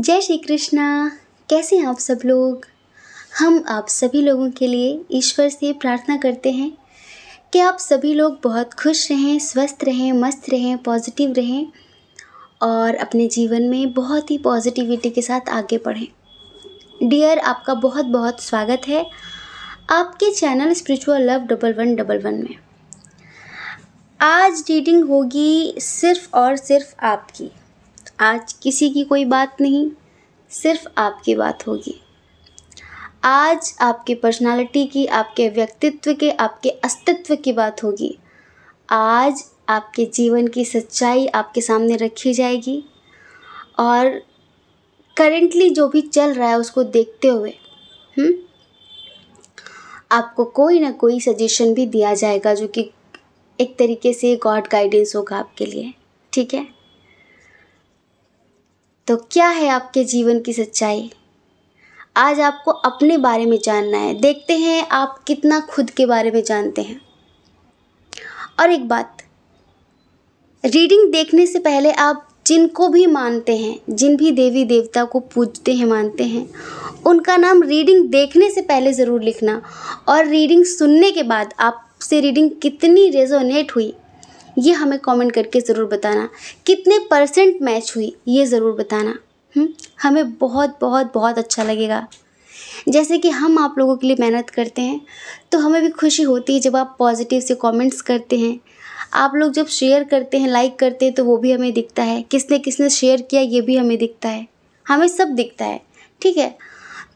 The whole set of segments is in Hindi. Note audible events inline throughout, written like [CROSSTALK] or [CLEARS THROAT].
जय श्री कृष्णा कैसे हैं आप सब लोग हम आप सभी लोगों के लिए ईश्वर से प्रार्थना करते हैं कि आप सभी लोग बहुत खुश रहें स्वस्थ रहें मस्त रहें पॉजिटिव रहें और अपने जीवन में बहुत ही पॉजिटिविटी के साथ आगे बढ़ें डियर आपका बहुत बहुत स्वागत है आपके channel spiritual love double one double one में आज रीडिंग होगी सिर्फ और सिर्फ आपकी आज किसी की कोई बात नहीं सिर्फ आपकी बात होगी आज आपकी पर्सनालिटी की आपके व्यक्तित्व के आपके अस्तित्व की बात होगी आज आपके जीवन की सच्चाई आपके सामने रखी जाएगी और करेंटली जो भी चल रहा है उसको देखते हुए हुँ? हम्म, आपको कोई ना कोई सजेशन भी दिया जाएगा जो कि एक तरीके से गॉड गाइडेंस होगा आपके लिए ठीक है तो क्या है आपके जीवन की सच्चाई आज आपको अपने बारे में जानना है देखते हैं आप कितना खुद के बारे में जानते हैं और एक बात रीडिंग देखने से पहले आप जिनको भी मानते हैं जिन भी देवी देवता को पूजते हैं मानते हैं उनका नाम रीडिंग देखने से पहले ज़रूर लिखना और रीडिंग सुनने के बाद आपसे रीडिंग कितनी रेजोनेट हुई ये हमें कमेंट करके ज़रूर बताना कितने परसेंट मैच हुई ये ज़रूर बताना हम्म, हमें बहुत बहुत बहुत अच्छा लगेगा जैसे कि हम आप लोगों के लिए मेहनत करते हैं तो हमें भी खुशी होती है जब आप पॉजिटिव से कमेंट्स करते हैं आप लोग जब शेयर करते हैं लाइक करते हैं तो वो भी हमें दिखता है किसने किसने शेयर किया ये भी हमें दिखता है हमें सब दिखता है ठीक है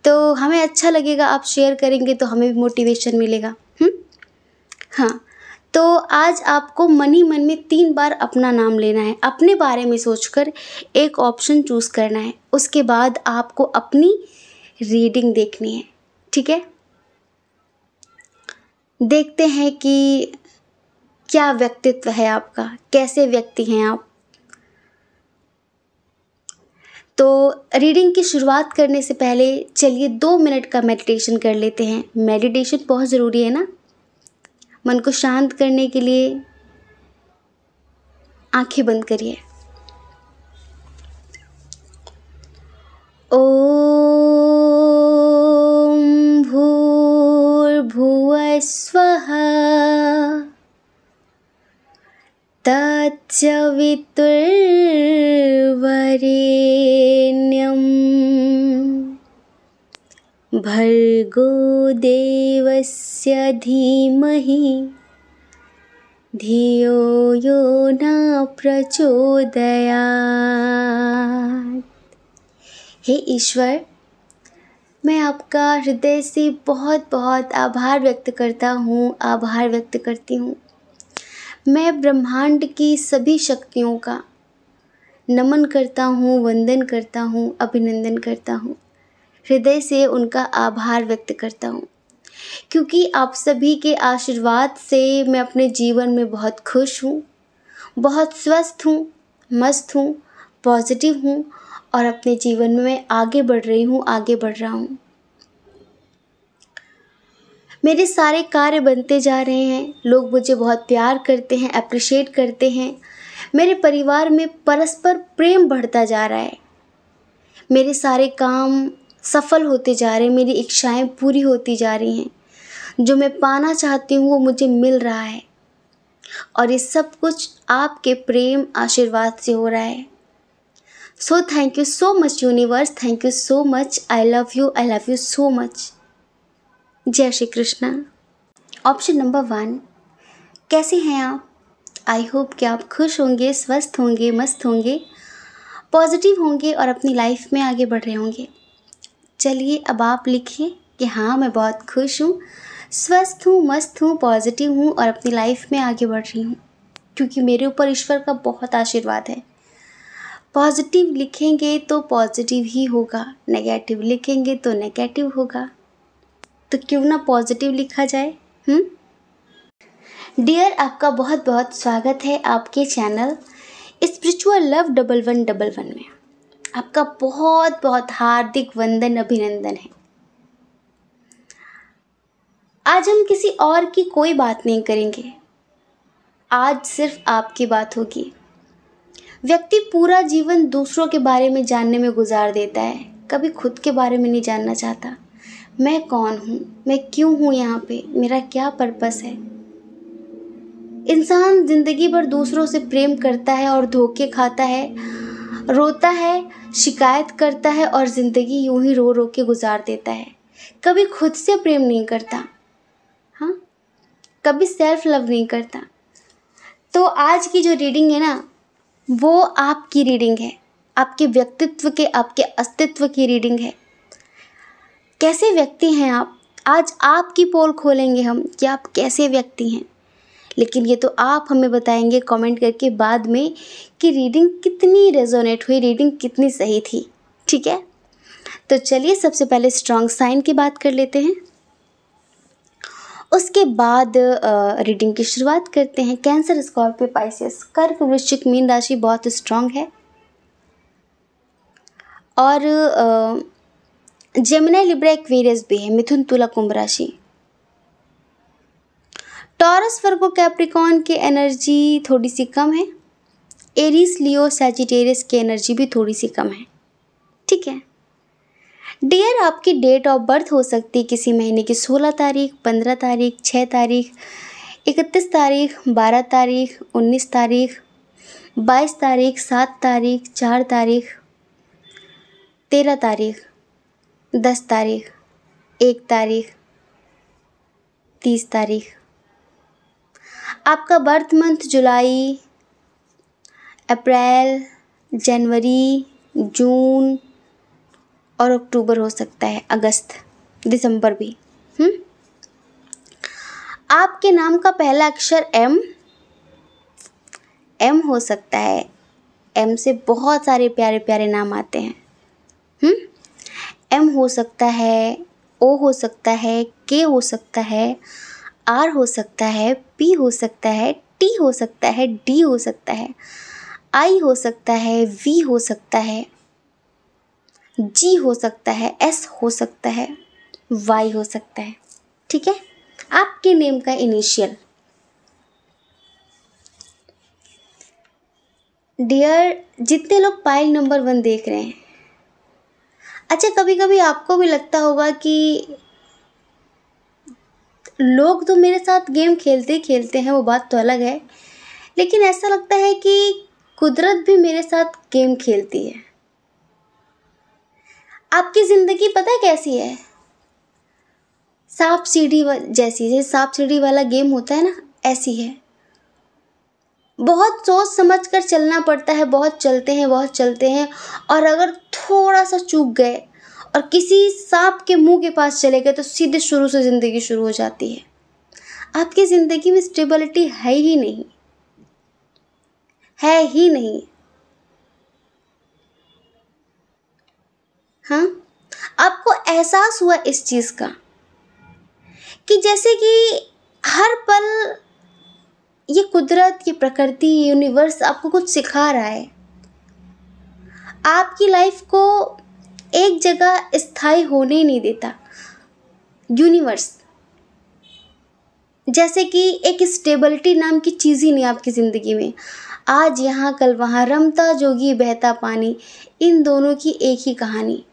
तो हमें अच्छा लगेगा आप शेयर करेंगे तो हमें भी मोटिवेशन मिलेगा हुँ? हम्म, हाँ तो आज आपको मन ही मन में तीन बार अपना नाम लेना है अपने बारे में सोचकर एक ऑप्शन चूज करना है उसके बाद आपको अपनी रीडिंग देखनी है ठीक है देखते हैं कि क्या व्यक्तित्व है आपका कैसे व्यक्ति हैं आप तो रीडिंग की शुरुआत करने से पहले चलिए दो मिनट का मेडिटेशन कर लेते हैं मेडिटेशन बहुत ज़रूरी है ना मन को शांत करने के लिए आंखें बंद करिए ओ भूर्भुव स्व तत्वितुर्वरेण्यम भर्गो देवस्य धीमहि धियो यो न प्रचोदयात् हे ईश्वर मैं आपका हृदय से बहुत बहुत आभार व्यक्त करता हूँ आभार व्यक्त करती हूँ मैं ब्रह्मांड की सभी शक्तियों का नमन करता हूँ वंदन करता हूँ अभिनंदन करता हूँ हृदय से उनका आभार व्यक्त करता हूँ क्योंकि आप सभी के आशीर्वाद से मैं अपने जीवन में बहुत खुश हूँ बहुत स्वस्थ हूँ मस्त हूँ पॉजिटिव हूँ और अपने जीवन में मैं आगे बढ़ रही हूँ आगे बढ़ रहा हूँ मेरे सारे कार्य बनते जा रहे हैं लोग मुझे बहुत प्यार करते हैं अप्रिशिएट करते हैं मेरे परिवार में परस्पर प्रेम बढ़ता जा रहा है मेरे सारे काम सफल होते जा रहे मेरी इच्छाएँ पूरी होती जा रही हैं जो मैं पाना चाहती हूँ वो मुझे मिल रहा है और ये सब कुछ आपके प्रेम आशीर्वाद से हो रहा है so thank you so much universe thank you so much I love you I love you so much जय Shri Krishna option number one कैसे हैं आप आई होप कि आप खुश होंगे स्वस्थ होंगे मस्त होंगे पॉजिटिव होंगे और अपनी लाइफ में आगे बढ़ रहे होंगे चलिए अब आप लिखिए कि हाँ मैं बहुत खुश हूँ स्वस्थ हूँ मस्त हूँ पॉजिटिव हूँ और अपनी लाइफ में आगे बढ़ रही हूँ क्योंकि मेरे ऊपर ईश्वर का बहुत आशीर्वाद है पॉजिटिव लिखेंगे तो पॉजिटिव ही होगा नेगेटिव लिखेंगे तो नेगेटिव होगा तो क्यों ना पॉजिटिव लिखा जाए हम्म डियर आपका बहुत बहुत स्वागत है आपके channel spiritual love double one double one में आपका बहुत बहुत हार्दिक वंदन अभिनंदन है आज हम किसी और की कोई बात नहीं करेंगे आज सिर्फ आपकी बात होगी व्यक्ति पूरा जीवन दूसरों के बारे में जानने में गुजार देता है कभी खुद के बारे में नहीं जानना चाहता मैं कौन हूँ मैं क्यों हूँ यहाँ पे मेरा क्या पर्पस है इंसान ज़िंदगी भर दूसरों से प्रेम करता है और धोखे खाता है रोता है शिकायत करता है और ज़िंदगी यूं ही रो रो के गुजार देता है कभी खुद से प्रेम नहीं करता हाँ कभी सेल्फ लव नहीं करता तो आज की जो रीडिंग है ना वो आपकी रीडिंग है आपके व्यक्तित्व के आपके अस्तित्व की रीडिंग है कैसे व्यक्ति हैं आप आज आपकी पोल खोलेंगे हम कि आप कैसे व्यक्ति हैं लेकिन ये तो आप हमें बताएंगे कमेंट करके बाद में कि रीडिंग कितनी रेजोनेट हुई रीडिंग कितनी सही थी ठीक है तो चलिए सबसे पहले स्ट्रांग साइन की बात कर लेते हैं उसके बाद रीडिंग की शुरुआत करते हैं कैंसर स्कॉर्पियो पाइसिस कर्क वृश्चिक मीन राशि बहुत स्ट्रांग है और जमुना लिब्रा एक्वेरियस भी है मिथुन तुला कुंभ राशि टॉरस वर्गो कैप्रिकॉन की एनर्जी थोड़ी सी कम है एरिस लियो सैजिटेरियस की एनर्जी भी थोड़ी सी कम है ठीक है डियर आपकी डेट ऑफ बर्थ हो सकती है किसी महीने की सोलह तारीख पंद्रह तारीख छः तारीख इकतीस तारीख बारह तारीख उन्नीस तारीख बाईस तारीख सात तारीख चार तारीख तेरह तारीख दस तारीख एक तारीख तीस तारीख आपका बर्थ मंथ जुलाई अप्रैल जनवरी जून और अक्टूबर हो सकता है अगस्त दिसंबर भी हम्म आपके नाम का पहला अक्षर एम एम हो सकता है एम से बहुत सारे प्यारे प्यारे नाम आते हैं हम्म एम हो सकता है ओ हो सकता है के हो सकता है आर हो सकता है पी हो सकता है टी हो सकता है डी हो सकता है आई हो सकता है वी हो सकता है जी हो सकता है एस हो सकता है वाई हो सकता है ठीक है आपके नेम का इनिशियल डियर जितने लोग पाइल नंबर वन देख रहे हैं अच्छा कभी कभी आपको भी लगता होगा कि लोग तो मेरे साथ गेम खेलते ही खेलते हैं वो बात तो अलग है लेकिन ऐसा लगता है कि कुदरत भी मेरे साथ गेम खेलती है आपकी ज़िंदगी पता है कैसी है सांप सीढ़ी जैसी जैसे सांप सीढ़ी वाला गेम होता है ना ऐसी है बहुत सोच समझ कर चलना पड़ता है बहुत चलते हैं बहुत चलते हैं और अगर थोड़ा सा चूक गए और किसी सांप के मुंह के पास चले गए तो सीधे शुरू से ज़िंदगी शुरू हो जाती है आपकी ज़िंदगी में स्टेबिलिटी है ही नहीं है ही नहीं हाँ आपको एहसास हुआ इस चीज़ का कि जैसे कि हर पल ये कुदरत ये प्रकृति ये यूनिवर्स आपको कुछ सिखा रहा है आपकी लाइफ को एक जगह स्थायी होने नहीं देता यूनिवर्स जैसे कि एक स्टेबिलिटी नाम की चीज़ ही नहीं आपकी ज़िंदगी में आज यहाँ कल वहाँ रमता जोगी बहता पानी इन दोनों की एक ही कहानी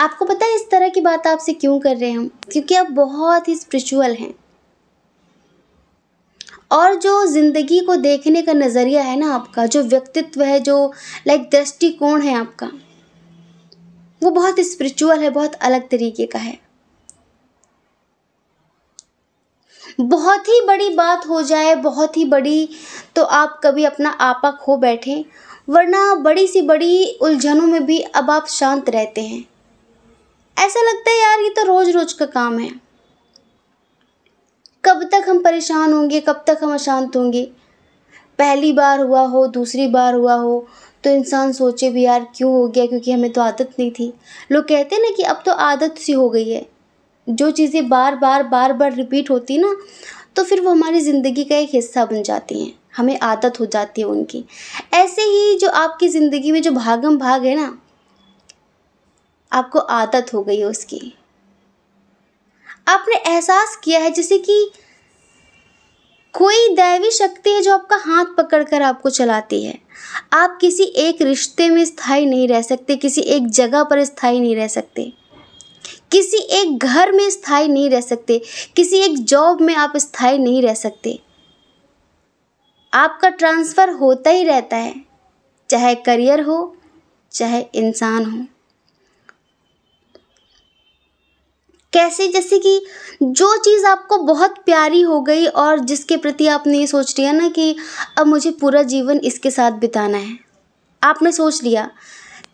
आपको पता है इस तरह की बात आपसे क्यों कर रहे हैं हम क्योंकि आप बहुत ही स्पिरिचुअल हैं और जो ज़िंदगी को देखने का नज़रिया है ना आपका जो व्यक्तित्व है जो लाइक दृष्टिकोण है आपका वो बहुत स्पिरिचुअल है बहुत अलग तरीके का है बहुत ही बड़ी बात हो जाए बहुत ही बड़ी तो आप कभी अपना आपा खो बैठे वरना बड़ी सी बड़ी उलझनों में भी अब आप शांत रहते हैं ऐसा लगता है यार ये तो रोज़ रोज़ का काम है कब तक हम परेशान होंगे कब तक हम अशांत होंगे पहली बार हुआ हो दूसरी बार हुआ हो तो इंसान सोचे भी यार क्यों हो गया क्योंकि हमें तो आदत नहीं थी लोग कहते हैं ना कि अब तो आदत सी हो गई है जो चीज़ें बार बार बार बार रिपीट होती ना तो फिर वो हमारी ज़िंदगी का एक हिस्सा बन जाती हैं हमें आदत हो जाती है उनकी ऐसे ही जो आपकी ज़िंदगी में जो भागम भाग है ना आपको आदत हो गई है उसकी आपने एहसास किया है जैसे कि कोई दैवी शक्ति है जो आपका हाथ पकड़ कर आपको चलाती है आप किसी एक रिश्ते में स्थायी नहीं रह सकते किसी एक जगह पर स्थायी नहीं रह सकते किसी एक घर में स्थायी नहीं रह सकते किसी एक जॉब में आप स्थायी नहीं रह सकते आपका ट्रांसफ़र होता ही रहता है चाहे करियर हो चाहे इंसान हो कैसे जैसे कि जो चीज़ आपको बहुत प्यारी हो गई और जिसके प्रति आपने ये सोच लिया ना कि अब मुझे पूरा जीवन इसके साथ बिताना है आपने सोच लिया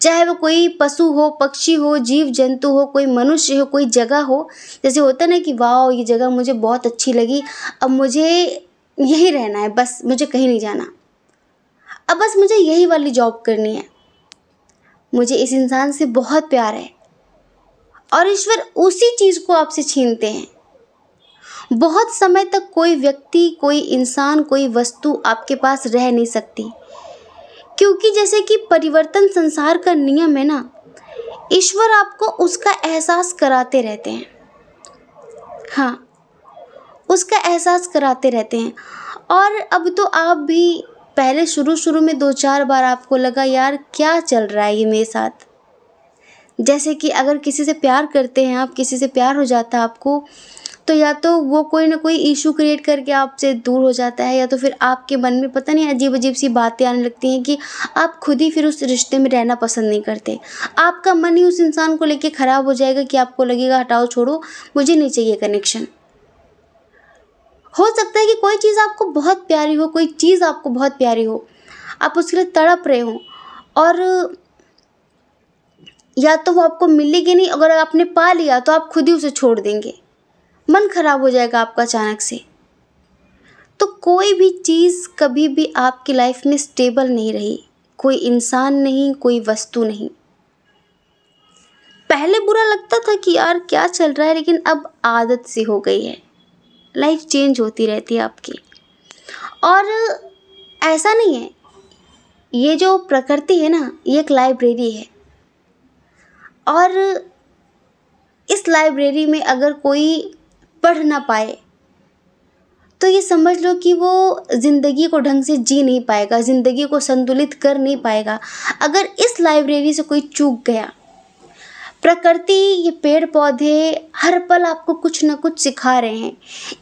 चाहे वो कोई पशु हो पक्षी हो जीव जंतु हो कोई मनुष्य हो कोई जगह हो जैसे होता ना कि वाह ये जगह मुझे बहुत अच्छी लगी अब मुझे यहीं रहना है बस मुझे कहीं नहीं जाना अब बस मुझे यही वाली जॉब करनी है मुझे इस इंसान से बहुत प्यार है और ईश्वर उसी चीज़ को आपसे छीनते हैं बहुत समय तक कोई व्यक्ति कोई इंसान कोई वस्तु आपके पास रह नहीं सकती क्योंकि जैसे कि परिवर्तन संसार का नियम है ना ईश्वर आपको उसका एहसास कराते रहते हैं हाँ उसका एहसास कराते रहते हैं और अब तो आप भी पहले शुरू शुरू में दो चार बार आपको लगा यार क्या चल रहा है ये मेरे साथ जैसे कि अगर किसी से प्यार करते हैं आप किसी से प्यार हो जाता है आपको तो या तो वो कोई ना कोई इशू क्रिएट करके आपसे दूर हो जाता है या तो फिर आपके मन में पता नहीं अजीब अजीब सी बातें आने लगती हैं कि आप खुद ही फिर उस रिश्ते में रहना पसंद नहीं करते आपका मन ही उस इंसान को लेके ख़राब हो जाएगा कि आपको लगेगा हटाओ छोड़ो मुझे नहीं चाहिए कनेक्शन हो सकता है कि कोई चीज़ आपको बहुत प्यारी हो कोई चीज़ आपको बहुत प्यारी हो आप उसके लिए तड़प रहे हों और या तो वो आपको मिलेगी नहीं अगर आपने पा लिया तो आप खुद ही उसे छोड़ देंगे मन खराब हो जाएगा आपका अचानक से तो कोई भी चीज़ कभी भी आपकी लाइफ में स्टेबल नहीं रही कोई इंसान नहीं कोई वस्तु नहीं पहले बुरा लगता था कि यार क्या चल रहा है लेकिन अब आदत सी हो गई है लाइफ चेंज होती रहती है आपकी और ऐसा नहीं है ये जो प्रकृति है ना ये एक लाइब्रेरी है और इस लाइब्रेरी में अगर कोई पढ़ ना पाए तो ये समझ लो कि वो ज़िंदगी को ढंग से जी नहीं पाएगा ज़िंदगी को संतुलित कर नहीं पाएगा अगर इस लाइब्रेरी से कोई चूक गया प्रकृति ये पेड़ पौधे हर पल आपको कुछ ना कुछ सिखा रहे हैं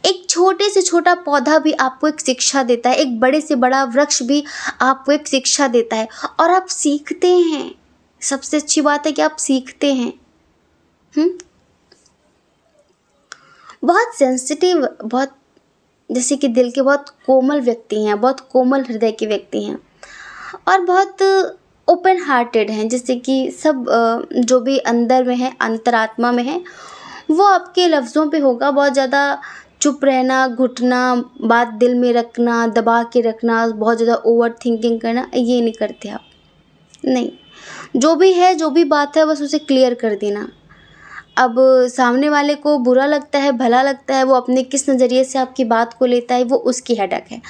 एक छोटे से छोटा पौधा भी आपको एक शिक्षा देता है एक बड़े से बड़ा वृक्ष भी आपको एक शिक्षा देता है और आप सीखते हैं सबसे अच्छी बात है कि आप सीखते हैं हुँ? हम्म? बहुत सेंसिटिव बहुत जैसे कि दिल के बहुत कोमल व्यक्ति हैं बहुत कोमल हृदय के व्यक्ति हैं और बहुत ओपन हार्टेड हैं जैसे कि सब जो भी अंदर में है अंतरात्मा में है वो आपके लफ्ज़ों पे होगा बहुत ज़्यादा चुप रहना घुटना बात दिल में रखना दबा के रखना बहुत ज़्यादा ओवर थिंकिंग करना ये नहीं करते आप नहीं जो भी है जो भी बात है बस उसे क्लियर कर देना अब सामने वाले को बुरा लगता है भला लगता है वो अपने किस नज़रिए से आपकी बात को लेता है वो उसकी हेडक है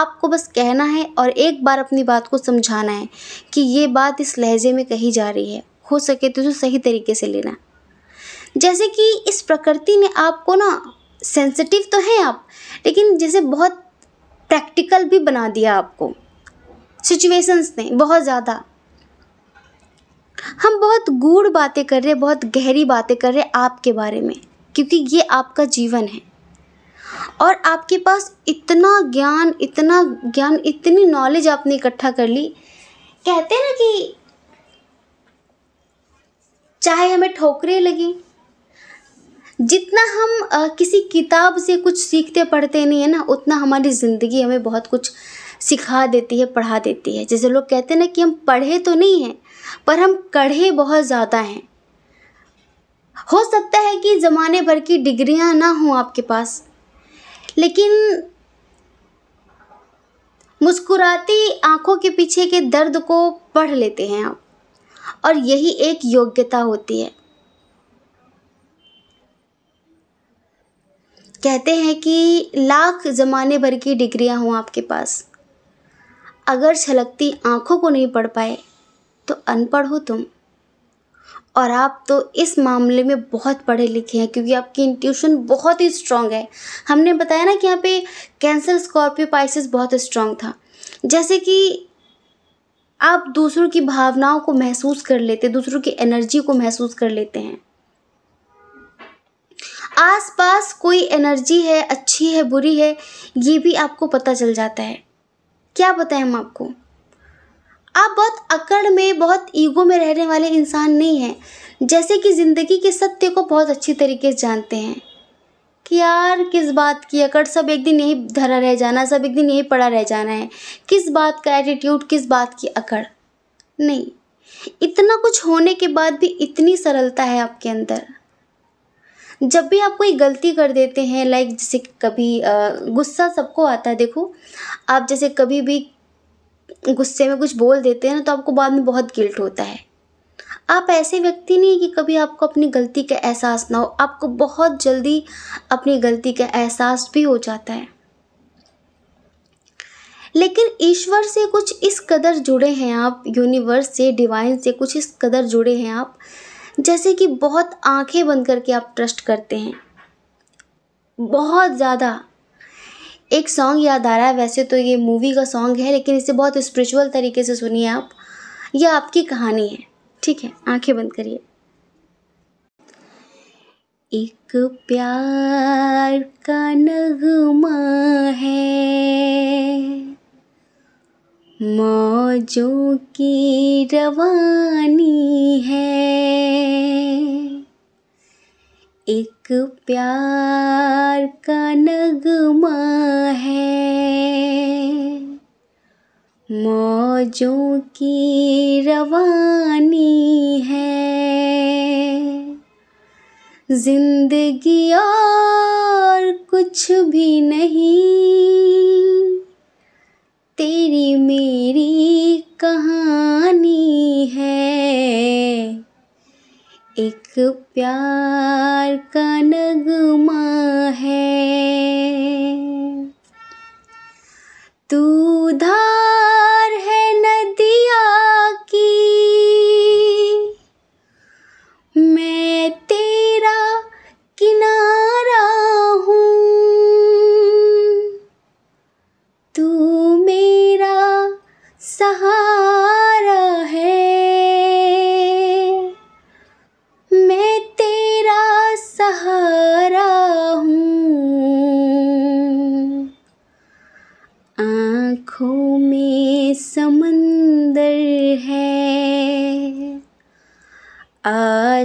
आपको बस कहना है और एक बार अपनी बात को समझाना है कि ये बात इस लहजे में कही जा रही है हो सके तो उसे सही तरीके से लेना जैसे कि इस प्रकृति ने आपको ना सेंसिटिव तो हैं आप लेकिन जैसे बहुत प्रैक्टिकल भी बना दिया आपको सिचुएशंस ने बहुत ज़्यादा हम बहुत गूढ़ बातें कर रहे बहुत गहरी बातें कर रहे आपके बारे में क्योंकि ये आपका जीवन है और आपके पास इतना ज्ञान इतना ज्ञान इतनी नॉलेज आपने इकट्ठा कर ली कहते हैं ना कि चाहे हमें ठोकरें लगें जितना हम आ, किसी किताब से कुछ सीखते पढ़ते नहीं है ना उतना हमारी ज़िंदगी हमें बहुत कुछ सिखा देती है पढ़ा देती है जैसे लोग कहते हैं ना कि हम पढ़े तो नहीं हैं पर हम कढ़े बहुत ज़्यादा हैं हो सकता है कि ज़माने भर की डिग्रियां ना हों आपके पास लेकिन मुस्कुराती आंखों के पीछे के दर्द को पढ़ लेते हैं आप और यही एक योग्यता होती है कहते हैं कि लाख ज़माने भर की डिग्रियां हों आपके पास अगर छलकती आंखों को नहीं पढ़ पाए तो अनपढ़ हो तुम और आप तो इस मामले में बहुत पढ़े लिखे हैं क्योंकि आपकी इंट्यूशन बहुत ही स्ट्रांग है हमने बताया ना कि यहाँ पे कैंसर स्कॉर्पियो पाइसिस बहुत स्ट्रांग था जैसे कि आप दूसरों की भावनाओं को महसूस कर लेते दूसरों की एनर्जी को महसूस कर लेते हैं आसपास कोई एनर्जी है अच्छी है बुरी है ये भी आपको पता चल जाता है क्या बताएं हम आपको आप बहुत अकड़ में बहुत ईगो में रहने वाले इंसान नहीं हैं जैसे कि ज़िंदगी के सत्य को बहुत अच्छी तरीके से जानते हैं कि यार किस बात की अकड़ सब एक दिन यही धरा रह जाना सब एक दिन यही पड़ा रह जाना है किस बात का एटीट्यूड किस बात की अकड़ नहीं इतना कुछ होने के बाद भी इतनी सरलता है आपके अंदर जब भी आप कोई गलती कर देते हैं लाइक जैसे कभी गुस्सा सबको आता है देखो आप जैसे कभी भी गुस्से में कुछ बोल देते हैं ना तो आपको बाद में बहुत गिल्ट होता है आप ऐसे व्यक्ति नहीं कि कभी आपको अपनी गलती का एहसास ना हो आपको बहुत जल्दी अपनी गलती का एहसास भी हो जाता है लेकिन ईश्वर से कुछ इस कदर जुड़े हैं आप यूनिवर्स से डिवाइन से कुछ इस कदर जुड़े हैं आप जैसे कि बहुत आंखें बंद करके आप ट्रस्ट करते हैं बहुत ज़्यादा एक सॉन्ग याद आ रहा है वैसे तो ये मूवी का सॉन्ग है लेकिन इसे बहुत स्पिरिचुअल तरीके से सुनिए आप यह आपकी कहानी है ठीक है आंखें बंद करिए एक प्यार का नगमा है मौजों की रवानी है एक प्यार का नगमा है मौजों की रवानी है जिंदगी और कुछ भी नहीं तेरी मेरी कहानी है एक प्यार का नगमा है तू धा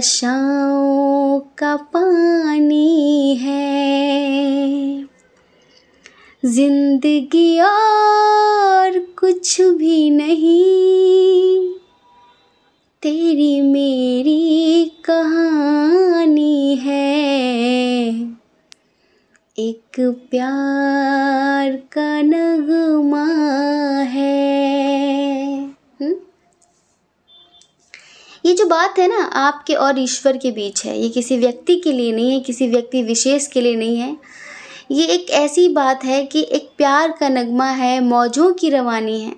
दशाओं का पानी है जिंदगी और कुछ भी नहीं तेरी मेरी कहानी है एक प्यार का नगमा ये जो बात है ना आपके और ईश्वर के बीच है ये किसी व्यक्ति के लिए नहीं है किसी व्यक्ति विशेष के लिए नहीं है ये एक ऐसी बात है कि एक प्यार का नगमा है मौजों की रवानी है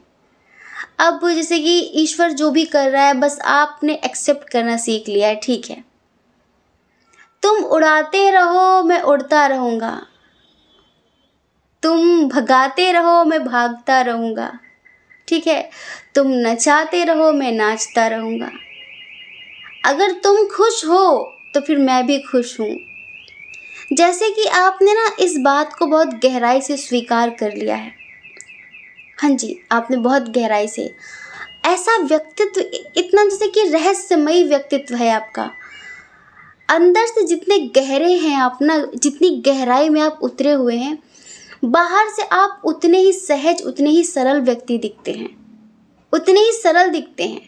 अब जैसे कि ईश्वर जो भी कर रहा है बस आपने एक्सेप्ट करना सीख लिया है ठीक है तुम उड़ाते रहो मैं उड़ता रहूँगा तुम भगाते रहो मैं भागता रहूँगा ठीक है तुम नचाते रहो मैं नाचता रहूँगा अगर तुम खुश हो तो फिर मैं भी खुश हूँ जैसे कि आपने ना इस बात को बहुत गहराई से स्वीकार कर लिया है हाँ जी आपने बहुत गहराई से ऐसा व्यक्तित्व इतना जैसे कि रहस्यमयी व्यक्तित्व है आपका अंदर से जितने गहरे हैं आप ना जितनी गहराई में आप उतरे हुए हैं बाहर से आप उतने ही सहज उतने ही सरल व्यक्ति दिखते हैं उतने ही सरल दिखते हैं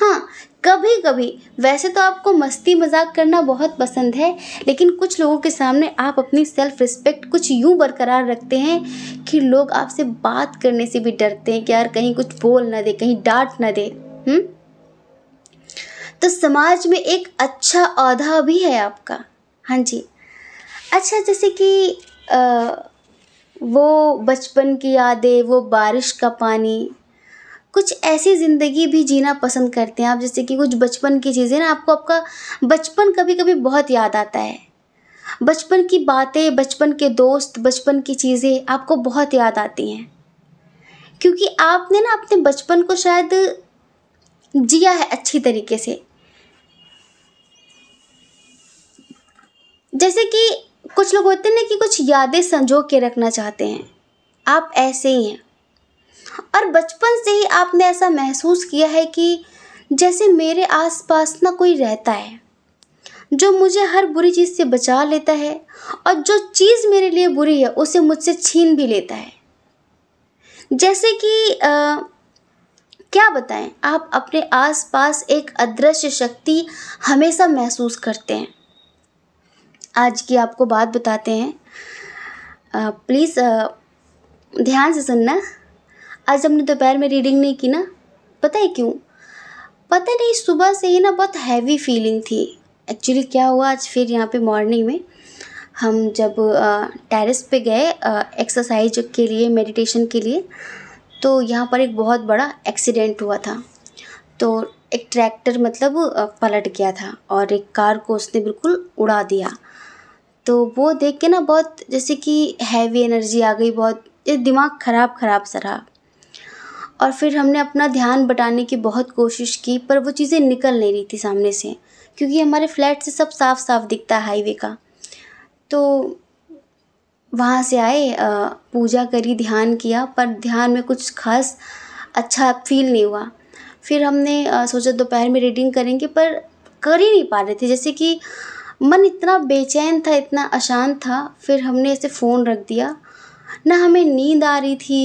हाँ कभी कभी वैसे तो आपको मस्ती मजाक करना बहुत पसंद है लेकिन कुछ लोगों के सामने आप अपनी सेल्फ रिस्पेक्ट कुछ यूँ बरकरार रखते हैं कि लोग आपसे बात करने से भी डरते हैं कि यार कहीं कुछ बोल ना दे कहीं डांट ना दे हुँ? हम्म? तो समाज में एक अच्छा अहदा भी है आपका हाँ जी अच्छा जैसे कि आ, वो बचपन की यादें वो बारिश का पानी कुछ ऐसी ज़िंदगी भी जीना पसंद करते हैं आप जैसे कि कुछ बचपन की चीज़ें ना आपको आपका बचपन कभी कभी बहुत याद आता है बचपन की बातें बचपन के दोस्त बचपन की चीज़ें आपको बहुत याद आती हैं क्योंकि आपने ना अपने बचपन को शायद जिया है अच्छी तरीके से जैसे कि कुछ लोग होते हैं ना कि कुछ यादें संजो के रखना चाहते हैं आप ऐसे ही हैं और बचपन से ही आपने ऐसा महसूस किया है कि जैसे मेरे आसपास ना कोई रहता है जो मुझे हर बुरी चीज़ से बचा लेता है और जो चीज़ मेरे लिए बुरी है उसे मुझसे छीन भी लेता है जैसे कि आ, क्या बताएं आप अपने आसपास एक अदृश्य शक्ति हमेशा महसूस करते हैं आज की आपको बात बताते हैं प्लीज़ ध्यान से सुनना आज हमने दोपहर में रीडिंग नहीं की ना पता है क्यों पता नहीं सुबह से ही ना बहुत हैवी फीलिंग थी एक्चुअली क्या हुआ आज फिर यहाँ पे मॉर्निंग में हम जब टेरेस पे गए एक्सरसाइज के लिए मेडिटेशन के लिए तो यहाँ पर एक बहुत बड़ा एक्सीडेंट हुआ था तो एक ट्रैक्टर मतलब पलट गया था और एक कार को उसने बिल्कुल उड़ा दिया तो वो देख के ना बहुत जैसे कि हैवी एनर्जी आ गई बहुत दिमाग ख़राब ख़राब सा रहा और फिर हमने अपना ध्यान बटाने की बहुत कोशिश की पर वो चीज़ें निकल नहीं रही थी सामने से क्योंकि हमारे फ्लैट से सब साफ साफ दिखता है हाईवे का तो वहाँ से आए पूजा करी ध्यान किया पर ध्यान में कुछ खास अच्छा फील नहीं हुआ फिर हमने सोचा दोपहर में रीडिंग करेंगे पर कर ही नहीं पा रहे थे जैसे कि मन इतना बेचैन था इतना अशांत था फिर हमने ऐसे फ़ोन रख दिया ना हमें नींद आ रही थी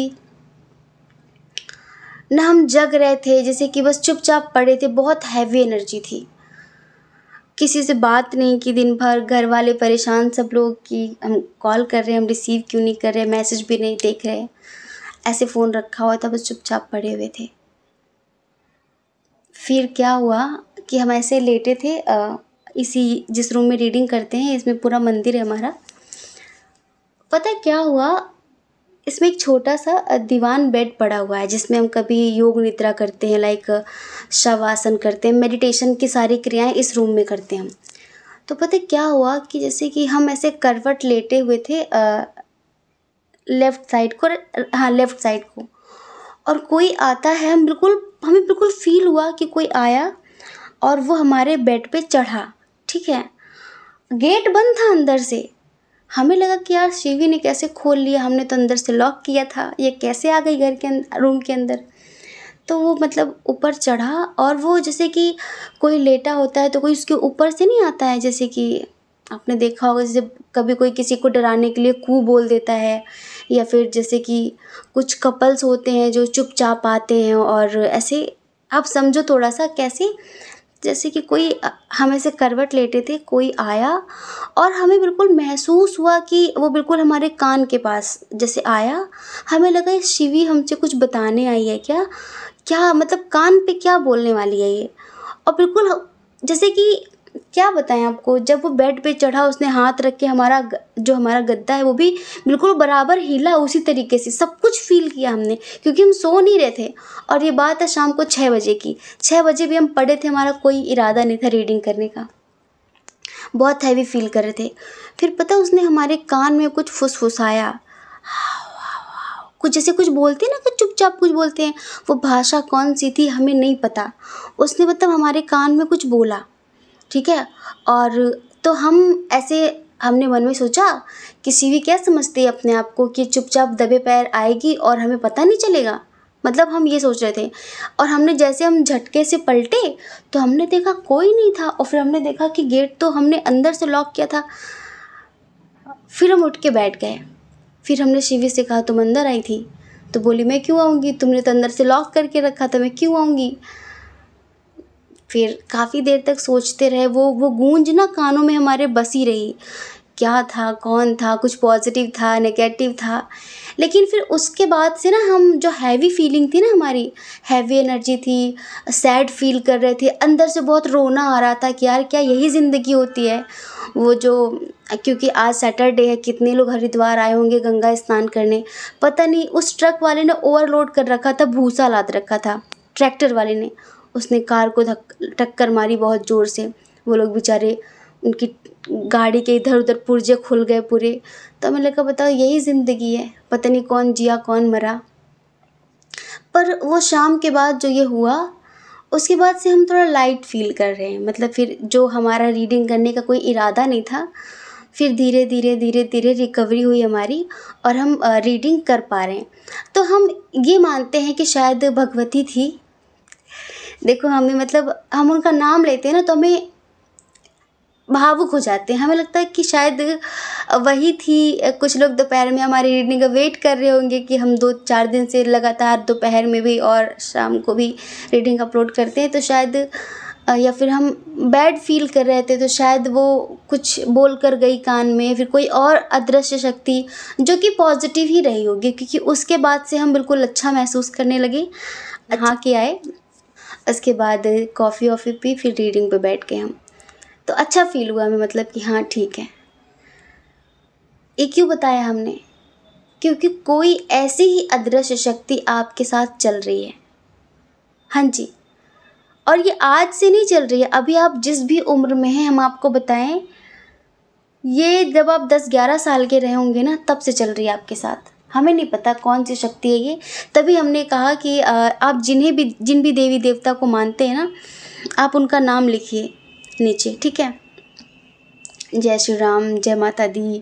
ना हम जग रहे थे जैसे कि बस चुपचाप पड़े थे बहुत हैवी एनर्जी थी किसी से बात नहीं की दिन भर घर वाले परेशान सब लोग कि हम कॉल कर रहे हैं हम रिसीव क्यों नहीं कर रहे मैसेज भी नहीं देख रहे ऐसे फ़ोन रखा हुआ था बस चुपचाप पड़े हुए थे फिर क्या हुआ कि हम ऐसे लेटे थे इसी जिस रूम में रीडिंग करते हैं इसमें पूरा मंदिर है हमारा पता क्या हुआ इसमें एक छोटा सा दीवान बेड पड़ा हुआ है जिसमें हम कभी योग निद्रा करते हैं लाइक शवासन करते हैं मेडिटेशन की सारी क्रियाएँ इस रूम में करते हैं हम तो पता क्या हुआ कि जैसे कि हम ऐसे करवट लेटे हुए थे लेफ़्ट साइड को हाँ लेफ़्ट साइड को और कोई आता है हम बिल्कुल हमें बिल्कुल फील हुआ कि कोई आया और वो हमारे बेड पे चढ़ा ठीक है गेट बंद था अंदर से हमें लगा कि यार शिवी ने कैसे खोल लिया हमने तो अंदर से लॉक किया था ये कैसे आ गई घर के अंदर रूम के अंदर तो वो मतलब ऊपर चढ़ा और वो जैसे कि कोई लेटा होता है तो कोई उसके ऊपर से नहीं आता है जैसे कि आपने देखा होगा जैसे कभी कोई किसी को डराने के लिए कू बोल देता है या फिर जैसे कि कुछ कपल्स होते हैं जो चुपचाप आते हैं और ऐसे आप समझो थोड़ा सा कैसे जैसे कि कोई हम ऐसे करवट लेटे थे कोई आया और हमें बिल्कुल महसूस हुआ कि वो बिल्कुल हमारे कान के पास जैसे आया हमें लगा ये शिवी हमसे कुछ बताने आई है क्या क्या मतलब कान पे क्या बोलने वाली है ये और बिल्कुल जैसे कि क्या बताएं आपको जब वो बेड पे चढ़ा उसने हाथ रख के हमारा जो हमारा गद्दा है वो भी बिल्कुल बराबर हिला उसी तरीके से सब कुछ फील किया हमने क्योंकि हम सो नहीं रहे थे और ये बात है शाम को छः बजे की छः बजे भी हम पढ़े थे हमारा कोई इरादा नहीं था रीडिंग करने का बहुत हैवी फील कर रहे थे फिर पता उसने हमारे कान में कुछ फुसफुसाया कुछ जैसे कुछ बोलते हैं ना कुछ चुपचाप कुछ बोलते हैं वो भाषा कौन सी थी हमें नहीं पता उसने मतलब हमारे कान में कुछ बोला ठीक है और तो हम ऐसे हमने मन में सोचा कि शिवी क्या समझती है अपने आप को कि चुपचाप दबे पैर आएगी और हमें पता नहीं चलेगा मतलब हम ये सोच रहे थे और हमने जैसे हम झटके से पलटे तो हमने देखा कोई नहीं था और फिर हमने देखा कि गेट तो हमने अंदर से लॉक किया था फिर हम उठ के बैठ गए फिर हमने शिवी से कहा तुम अंदर आई थी तो बोली मैं क्यों आऊँगी तुमने तो अंदर से लॉक करके रखा था मैं क्यों आऊँगी फिर काफ़ी देर तक सोचते रहे वो वो गूंज ना कानों में हमारे बसी रही क्या था कौन था कुछ पॉजिटिव था नेगेटिव था लेकिन फिर उसके बाद से ना हम जो हैवी फीलिंग थी ना हमारी हैवी एनर्जी थी सैड फील कर रहे थे अंदर से बहुत रोना आ रहा था कि यार क्या यही ज़िंदगी होती है वो जो क्योंकि आज सैटरडे है कितने लोग हरिद्वार आए होंगे गंगा स्नान करने पता नहीं उस ट्रक वाले ने ओवरलोड कर रखा था भूसा लाद रखा था ट्रैक्टर वाले ने उसने कार को टक्कर मारी बहुत जोर से वो लोग बेचारे उनकी गाड़ी के इधर उधर पुर्जे खुल गए पूरे तो हमें लगा बताओ यही ज़िंदगी है पता नहीं कौन जिया कौन मरा पर वो शाम के बाद जो ये हुआ उसके बाद से हम थोड़ा लाइट फील कर रहे हैं मतलब फिर जो हमारा रीडिंग करने का कोई इरादा नहीं था फिर धीरे धीरे धीरे धीरे रिकवरी हुई हमारी और हम रीडिंग कर पा रहे हैं तो हम ये मानते हैं कि शायद भगवती थी देखो हमें मतलब हम उनका नाम लेते हैं ना तो हमें भावुक हो जाते हैं हमें लगता है कि शायद वही थी कुछ लोग दोपहर में हमारी रीडिंग का वेट कर रहे होंगे कि हम दो चार दिन से लगातार दोपहर में भी और शाम को भी रीडिंग अपलोड करते हैं तो शायद या फिर हम बैड फील कर रहे थे तो शायद वो कुछ बोल कर गई कान में फिर कोई और अदृश्य शक्ति जो कि पॉजिटिव ही रही होगी क्योंकि उसके बाद से हम बिल्कुल अच्छा महसूस करने लगे अच्छा। हाँ के आए उसके बाद कॉफ़ी वॉफ़ी पी फिर रीडिंग पे बैठ गए हम तो अच्छा फील हुआ हमें मतलब कि हाँ ठीक है ये क्यों बताया हमने क्योंकि कोई ऐसी ही अदृश्य शक्ति आपके साथ चल रही है हाँ जी और ये आज से नहीं चल रही है अभी आप जिस भी उम्र में हैं हम आपको बताएं ये जब आप 10-11 साल के रहे होंगे ना तब से चल रही है आपके साथ हमें नहीं पता कौन सी शक्ति है ये तभी हमने कहा कि आप जिन्हें भी जिन भी देवी देवता को मानते हैं ना आप उनका नाम लिखिए नीचे ठीक है जय श्री राम जय माता दी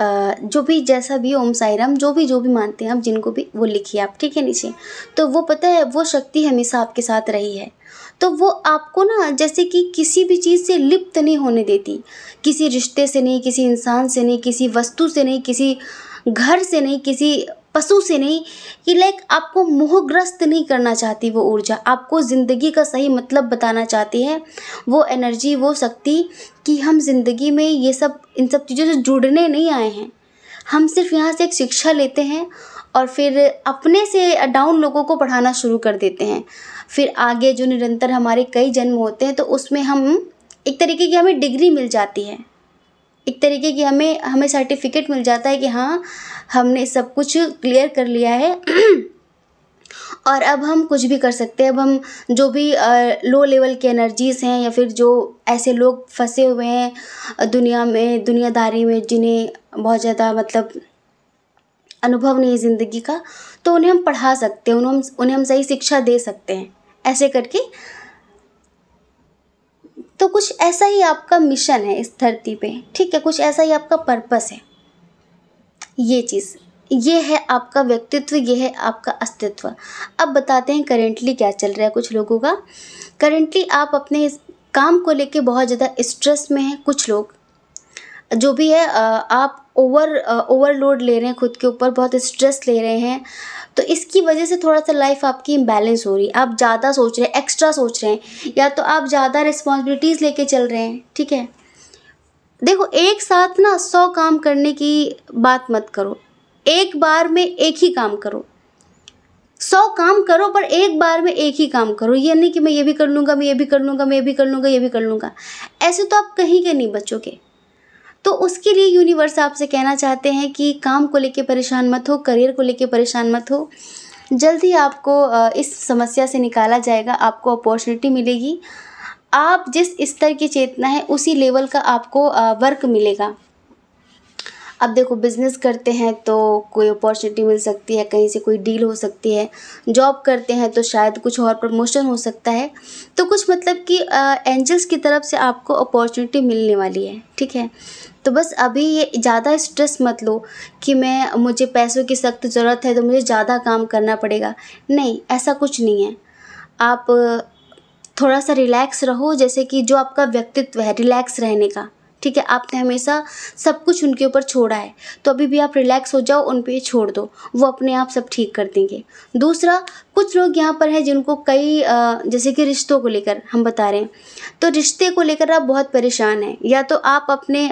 जो भी जैसा भी ओम साई राम जो भी जो भी मानते हैं आप जिनको भी वो लिखिए आप ठीक है नीचे तो वो पता है वो शक्ति हमेशा आपके साथ रही है तो वो आपको ना जैसे कि किसी भी चीज़ से लिप्त नहीं होने देती किसी रिश्ते से नहीं किसी इंसान से नहीं किसी वस्तु से नहीं किसी घर से नहीं किसी पशु से नहीं कि लाइक आपको मोहग्रस्त नहीं करना चाहती वो ऊर्जा आपको ज़िंदगी का सही मतलब बताना चाहती है वो एनर्जी वो शक्ति कि हम ज़िंदगी में ये सब इन सब चीज़ों से जुड़ने नहीं आए हैं हम सिर्फ यहाँ से एक शिक्षा लेते हैं और फिर अपने से डाउन लोगों को पढ़ाना शुरू कर देते हैं फिर आगे जो निरंतर हमारे कई जन्म होते हैं तो उसमें हम एक तरीके की हमें डिग्री मिल जाती है एक तरीके की हमें हमें सर्टिफिकेट मिल जाता है कि हाँ हमने सब कुछ क्लियर कर लिया है [CLEARS THROAT] और अब हम कुछ भी कर सकते हैं अब हम जो भी लो लेवल के एनर्जीज़ हैं या फिर जो ऐसे लोग फंसे हुए हैं दुनिया में दुनियादारी में जिन्हें बहुत ज़्यादा मतलब अनुभव नहीं है ज़िंदगी का तो उन्हें हम पढ़ा सकते हैं उन्हें हम उन्हें हम सही शिक्षा दे सकते हैं ऐसे करके तो कुछ ऐसा ही आपका मिशन है इस धरती पे ठीक है कुछ ऐसा ही आपका पर्पस है ये चीज़ ये है आपका व्यक्तित्व ये है आपका अस्तित्व अब बताते हैं करेंटली क्या चल रहा है कुछ लोगों का करेंटली आप अपने काम को लेके बहुत ज़्यादा स्ट्रेस में हैं कुछ लोग जो भी है आप ओवर ओवरलोड ले रहे हैं खुद के ऊपर बहुत स्ट्रेस ले रहे हैं तो इसकी वजह से थोड़ा सा लाइफ आपकी इम्बैलेंस हो रही है आप ज़्यादा सोच रहे हैं एक्स्ट्रा सोच रहे हैं या तो आप ज़्यादा रिस्पॉन्सिबिलिटीज़ लेके चल रहे हैं ठीक है देखो एक साथ ना सौ काम करने की बात मत करो एक बार में एक ही काम करो सौ काम करो पर एक बार में एक ही काम करो ये नहीं कि मैं ये भी कर लूँगा मैं ये भी कर लूँगा मैं ये भी कर लूँगा ये भी कर लूँगा ऐसे तो आप कहीं के नहीं बचोगे तो उसके लिए यूनिवर्स आपसे कहना चाहते हैं कि काम को लेके परेशान मत हो करियर को लेके परेशान मत हो जल्द ही आपको इस समस्या से निकाला जाएगा आपको अपॉर्चुनिटी मिलेगी आप जिस स्तर की चेतना है उसी लेवल का आपको वर्क मिलेगा अब देखो बिज़नेस करते हैं तो कोई अपॉर्चुनिटी मिल सकती है कहीं से कोई डील हो सकती है जॉब करते हैं तो शायद कुछ और प्रमोशन हो सकता है तो कुछ मतलब कि एंजल्स की तरफ से आपको अपॉर्चुनिटी मिलने वाली है ठीक है तो बस अभी ये ज़्यादा स्ट्रेस मत लो कि मैं मुझे पैसों की सख्त ज़रूरत है तो मुझे ज़्यादा काम करना पड़ेगा नहीं ऐसा कुछ नहीं है आप थोड़ा सा रिलैक्स रहो जैसे कि जो आपका व्यक्तित्व है रिलैक्स रहने का ठीक है आपने हमेशा सब कुछ उनके ऊपर छोड़ा है तो अभी भी आप रिलैक्स हो जाओ उन पर छोड़ दो वो अपने आप सब ठीक कर देंगे दूसरा कुछ लोग यहाँ पर हैं जिनको कई जैसे कि रिश्तों को लेकर हम बता रहे हैं तो रिश्ते को लेकर आप बहुत परेशान हैं या तो आप अपने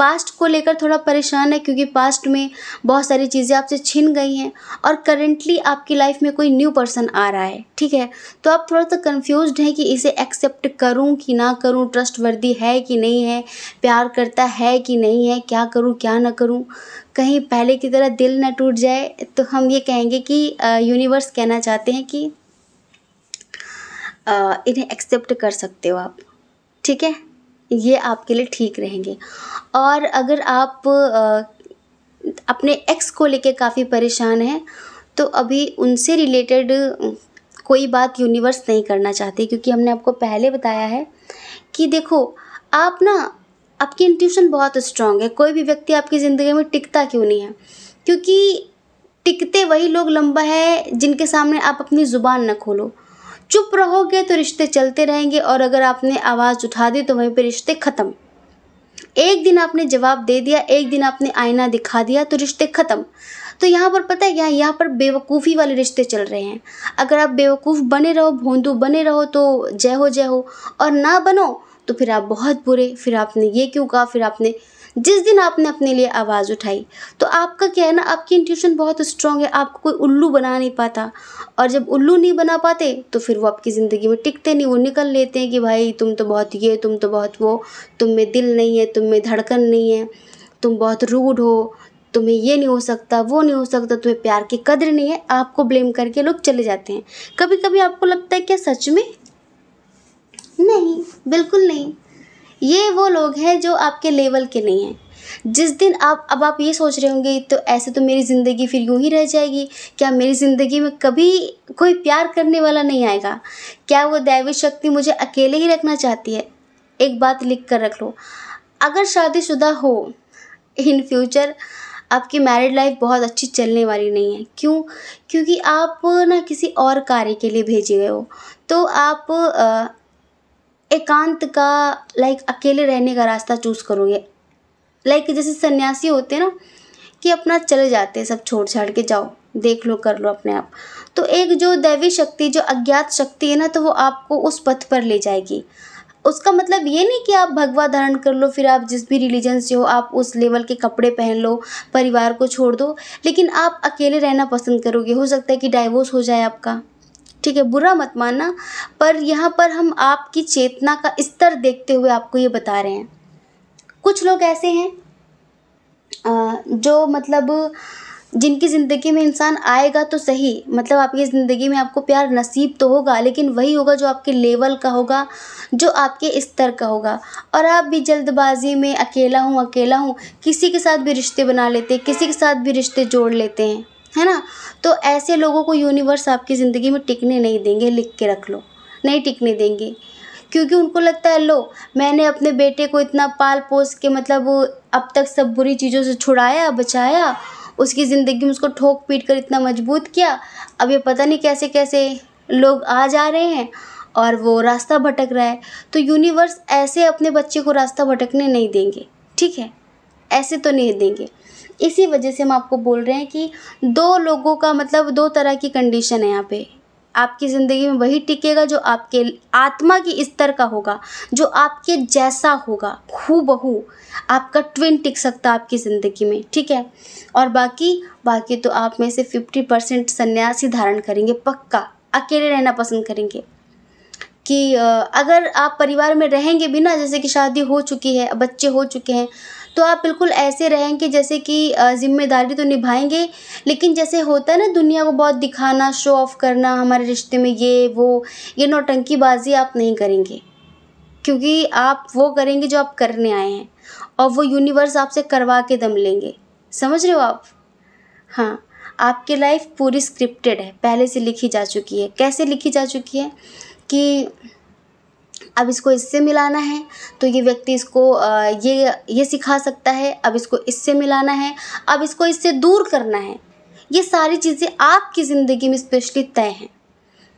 पास्ट को लेकर थोड़ा परेशान है क्योंकि पास्ट में बहुत सारी चीज़ें आपसे छिन गई हैं और करेंटली आपकी लाइफ में कोई न्यू पर्सन आ रहा है ठीक है तो आप थोड़ा सा कन्फ्यूज हैं कि इसे एक्सेप्ट करूँ कि ना करूँ ट्रस्ट वर्दी है कि नहीं है प्यार करता है कि नहीं है क्या करूँ क्या ना करूँ कहीं पहले की तरह दिल ना टूट जाए तो हम ये कहेंगे कि यूनिवर्स कहना चाहते हैं कि आ, इन्हें एक्सेप्ट कर सकते हो आप ठीक है ये आपके लिए ठीक रहेंगे और अगर आप अपने एक्स को लेके काफ़ी परेशान हैं तो अभी उनसे रिलेटेड कोई बात यूनिवर्स नहीं करना चाहती क्योंकि हमने आपको पहले बताया है कि देखो आप ना आपकी इंट्यूशन बहुत स्ट्रांग है कोई भी व्यक्ति आपकी ज़िंदगी में टिकता क्यों नहीं है क्योंकि टिकते वही लोग लंबा है जिनके सामने आप अपनी ज़ुबान न खोलो चुप रहोगे तो रिश्ते चलते रहेंगे और अगर आपने आवाज़ उठा दी तो वहीं पर रिश्ते ख़त्म एक दिन आपने जवाब दे दिया एक दिन आपने आईना दिखा दिया तो रिश्ते ख़त्म तो यहाँ पर पता है क्या यहाँ पर बेवकूफ़ी वाले रिश्ते चल रहे हैं अगर आप बेवकूफ़ बने रहो भोंदू बने रहो तो जय हो जय हो और ना बनो तो फिर आप बहुत बुरे फिर आपने ये क्यों कहा फिर आपने जिस दिन आपने अपने लिए आवाज़ उठाई तो आपका क्या है ना आपकी इंट्यूशन बहुत स्ट्रांग है आपको कोई उल्लू बना नहीं पाता और जब उल्लू नहीं बना पाते तो फिर वो आपकी ज़िंदगी में टिकते नहीं वो निकल लेते हैं कि भाई तुम तो बहुत ये तुम तो बहुत वो तुम में दिल नहीं है तुम में धड़कन नहीं है तुम बहुत रूढ़ हो तुम्हें ये नहीं हो सकता वो नहीं हो सकता तुम्हें प्यार की कदर नहीं है आपको ब्लेम करके लोग चले जाते हैं कभी कभी आपको लगता है क्या सच में नहीं बिल्कुल नहीं ये वो लोग हैं जो आपके लेवल के नहीं हैं जिस दिन आप अब आप ये सोच रहे होंगे तो ऐसे तो मेरी ज़िंदगी फिर यूं ही रह जाएगी क्या मेरी ज़िंदगी में कभी कोई प्यार करने वाला नहीं आएगा क्या वो दैवी शक्ति मुझे अकेले ही रखना चाहती है एक बात लिख कर रख लो अगर शादीशुदा हो इन फ्यूचर आपकी मैरिड लाइफ बहुत अच्छी चलने वाली नहीं है क्यों क्योंकि आप ना किसी और कार्य के लिए भेजे गए हो तो आप एकांत का लाइक अकेले रहने का रास्ता चूज़ करोगे लाइक जैसे सन्यासी होते हैं ना कि अपना चले जाते हैं सब छोड़ छाड़ के जाओ देख लो कर लो अपने आप तो एक जो दैवी शक्ति जो अज्ञात शक्ति है ना तो वो आपको उस पथ पर ले जाएगी उसका मतलब ये नहीं कि आप भगवा धारण कर लो फिर आप जिस भी रिलीजन से हो आप उस लेवल के कपड़े पहन लो परिवार को छोड़ दो लेकिन आप अकेले रहना पसंद करोगे हो सकता है कि डाइवोर्स हो जाए आपका ठीक है बुरा मत मानना पर यहाँ पर हम आपकी चेतना का स्तर देखते हुए आपको ये बता रहे हैं कुछ लोग ऐसे हैं जो मतलब जिनकी ज़िंदगी में इंसान आएगा तो सही मतलब आपकी ज़िंदगी में आपको प्यार नसीब तो होगा लेकिन वही होगा जो आपके लेवल का होगा जो आपके स्तर का होगा और आप भी जल्दबाजी में अकेला हूँ अकेला हूँ किसी के साथ भी रिश्ते बना लेते हैं किसी के साथ भी रिश्ते जोड़ लेते हैं है ना तो ऐसे लोगों को यूनिवर्स आपकी ज़िंदगी में टिकने नहीं देंगे लिख के रख लो नहीं टिकने देंगे क्योंकि उनको लगता है लो मैंने अपने बेटे को इतना पाल पोस के मतलब अब तक सब बुरी चीज़ों से छुड़ाया बचाया उसकी ज़िंदगी में उसको ठोक पीट कर इतना मजबूत किया अब ये पता नहीं कैसे कैसे लोग आ जा रहे हैं और वो रास्ता भटक रहा है तो यूनिवर्स ऐसे अपने बच्चे को रास्ता भटकने नहीं देंगे ठीक है ऐसे तो नहीं देंगे इसी वजह से हम आपको बोल रहे हैं कि दो लोगों का मतलब दो तरह की कंडीशन है यहाँ पे आपकी ज़िंदगी में वही टिकेगा जो आपके आत्मा की स्तर का होगा जो आपके जैसा होगा हु बहू आपका ट्विन टिक सकता आपकी ज़िंदगी में ठीक है और बाकी बाकी तो आप में से फिफ्टी परसेंट सन्यासी धारण करेंगे पक्का अकेले रहना पसंद करेंगे कि अगर आप परिवार में रहेंगे भी ना जैसे कि शादी हो चुकी है बच्चे हो चुके हैं तो आप बिल्कुल ऐसे रहेंगे जैसे कि ज़िम्मेदारी तो निभाएंगे लेकिन जैसे होता है ना दुनिया को बहुत दिखाना शो ऑफ करना हमारे रिश्ते में ये वो ये नौटंकीबाज़ी आप नहीं करेंगे क्योंकि आप वो करेंगे जो आप करने आए हैं और वो यूनिवर्स आपसे करवा के दम लेंगे समझ रहे हो आप हाँ आपकी लाइफ पूरी स्क्रिप्टेड है पहले से लिखी जा चुकी है कैसे लिखी जा चुकी है कि अब इसको इससे मिलाना है तो ये व्यक्ति इसको ये ये सिखा सकता है अब इसको इससे मिलाना है अब इसको इससे दूर करना है ये सारी चीज़ें आपकी ज़िंदगी में स्पेशली तय हैं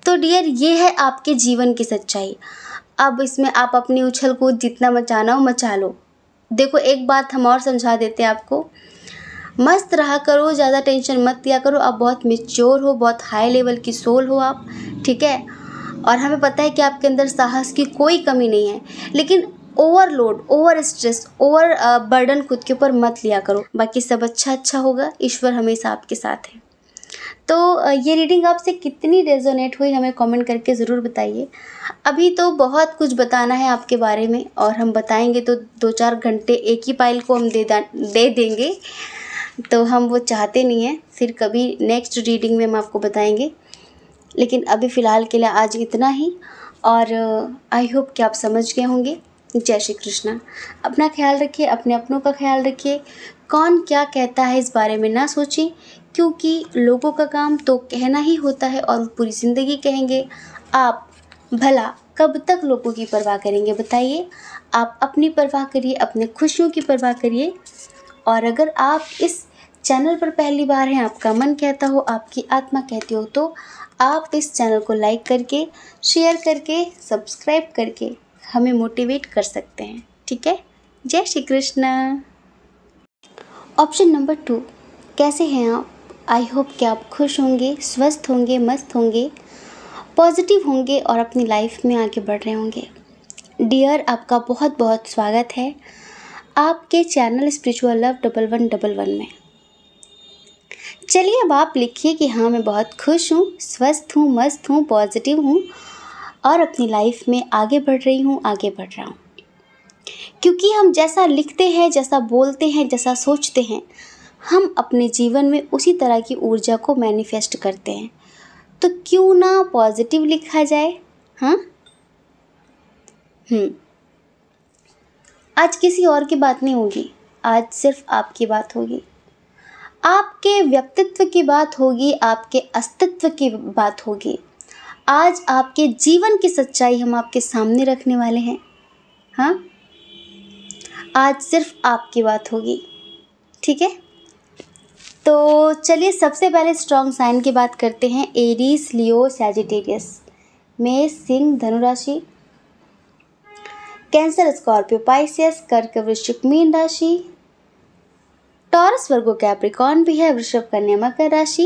तो डियर ये है आपके जीवन की सच्चाई अब इसमें आप अपनी उछल कूद जितना मचाना हो मचा लो देखो एक बात हम और समझा देते हैं आपको मस्त रहा करो ज़्यादा टेंशन मत दिया करो आप बहुत मेच्योर हो बहुत हाई लेवल की सोल हो आप ठीक है और हमें पता है कि आपके अंदर साहस की कोई कमी नहीं है लेकिन overload over stress over burden खुद के ऊपर मत लिया करो बाकी सब अच्छा अच्छा होगा ईश्वर हमेशा आपके साथ है तो ये रीडिंग आपसे कितनी रेजोनेट हुई हमें कमेंट करके ज़रूर बताइए अभी तो बहुत कुछ बताना है आपके बारे में और हम बताएंगे तो दो चार घंटे एक ही पाइल को हम दे दे देंगे तो हम वो चाहते नहीं हैं फिर कभी नेक्स्ट रीडिंग में हम आपको बताएंगे लेकिन अभी फ़िलहाल के लिए आज इतना ही और आई uh, होप कि आप समझ गए होंगे जय श्री कृष्णा अपना ख्याल रखिए अपने अपनों का ख्याल रखिए कौन क्या कहता है इस बारे में ना सोचें क्योंकि लोगों का काम तो कहना ही होता है और पूरी ज़िंदगी कहेंगे आप भला कब तक लोगों की परवाह करेंगे बताइए आप अपनी परवाह करिए अपने खुशियों की परवाह करिए और अगर आप इस चैनल पर पहली बार हैं आपका मन कहता हो आपकी आत्मा कहती हो तो आप इस चैनल को लाइक करके शेयर करके सब्सक्राइब करके हमें मोटिवेट कर सकते हैं ठीक है जय Shri Krishna option number two कैसे हैं आप आई होप कि आप खुश होंगे स्वस्थ होंगे मस्त होंगे पॉजिटिव होंगे और अपनी लाइफ में आगे बढ़ रहे होंगे डियर आपका बहुत बहुत स्वागत है आपके channel spiritual love double one double one में चलिए अब आप लिखिए कि हाँ मैं बहुत खुश हूँ स्वस्थ हूँ मस्त हूँ पॉजिटिव हूँ और अपनी लाइफ में आगे बढ़ रही हूँ आगे बढ़ रहा हूँ क्योंकि हम जैसा लिखते हैं जैसा बोलते हैं जैसा सोचते हैं हम अपने जीवन में उसी तरह की ऊर्जा को मैनिफेस्ट करते हैं तो क्यों ना पॉजिटिव लिखा जाए हाँ हम्म। आज किसी और की बात नहीं होगी आज सिर्फ आपकी बात होगी आपके व्यक्तित्व की बात होगी आपके अस्तित्व की बात होगी आज आपके जीवन की सच्चाई हम आपके सामने रखने वाले हैं हाँ आज सिर्फ आपकी बात होगी ठीक है तो चलिए सबसे पहले स्ट्रॉन्ग साइन की बात करते हैं एरीस लियो सैजिटेरियस मेष सिंह धनुराशि कैंसर स्कॉर्पियो पाइसियस कर्क वृश्चिक मीन राशि टॉरस वर्गो कैप्रिकॉन भी है वृषभ कन्या मकर राशि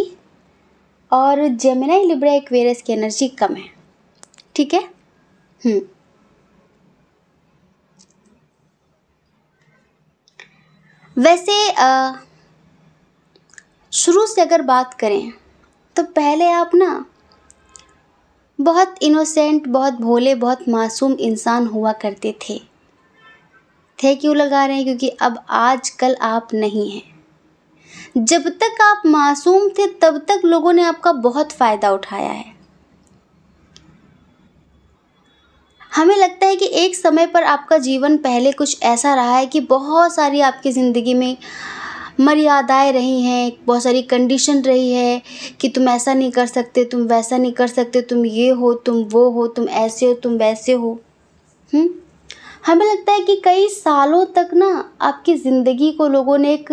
और जेमिनाई लिब्रा एक्वेरियस की एनर्जी कम है ठीक है हम्म वैसे शुरू से अगर बात करें तो पहले आप ना बहुत इनोसेंट बहुत भोले बहुत मासूम इंसान हुआ करते थे थे क्यों लगा रहे हैं क्योंकि अब आज कल आप नहीं हैं जब तक आप मासूम थे तब तक लोगों ने आपका बहुत फ़ायदा उठाया है हमें लगता है कि एक समय पर आपका जीवन पहले कुछ ऐसा रहा है कि बहुत सारी आपकी ज़िंदगी में मर्यादाएं रही हैं बहुत सारी कंडीशन रही है कि तुम ऐसा नहीं कर सकते तुम वैसा नहीं कर सकते तुम ये हो तुम वो हो तुम ऐसे हो तुम वैसे हो हुँ? हम्म? हमें लगता है कि कई सालों तक ना आपकी ज़िंदगी को लोगों ने एक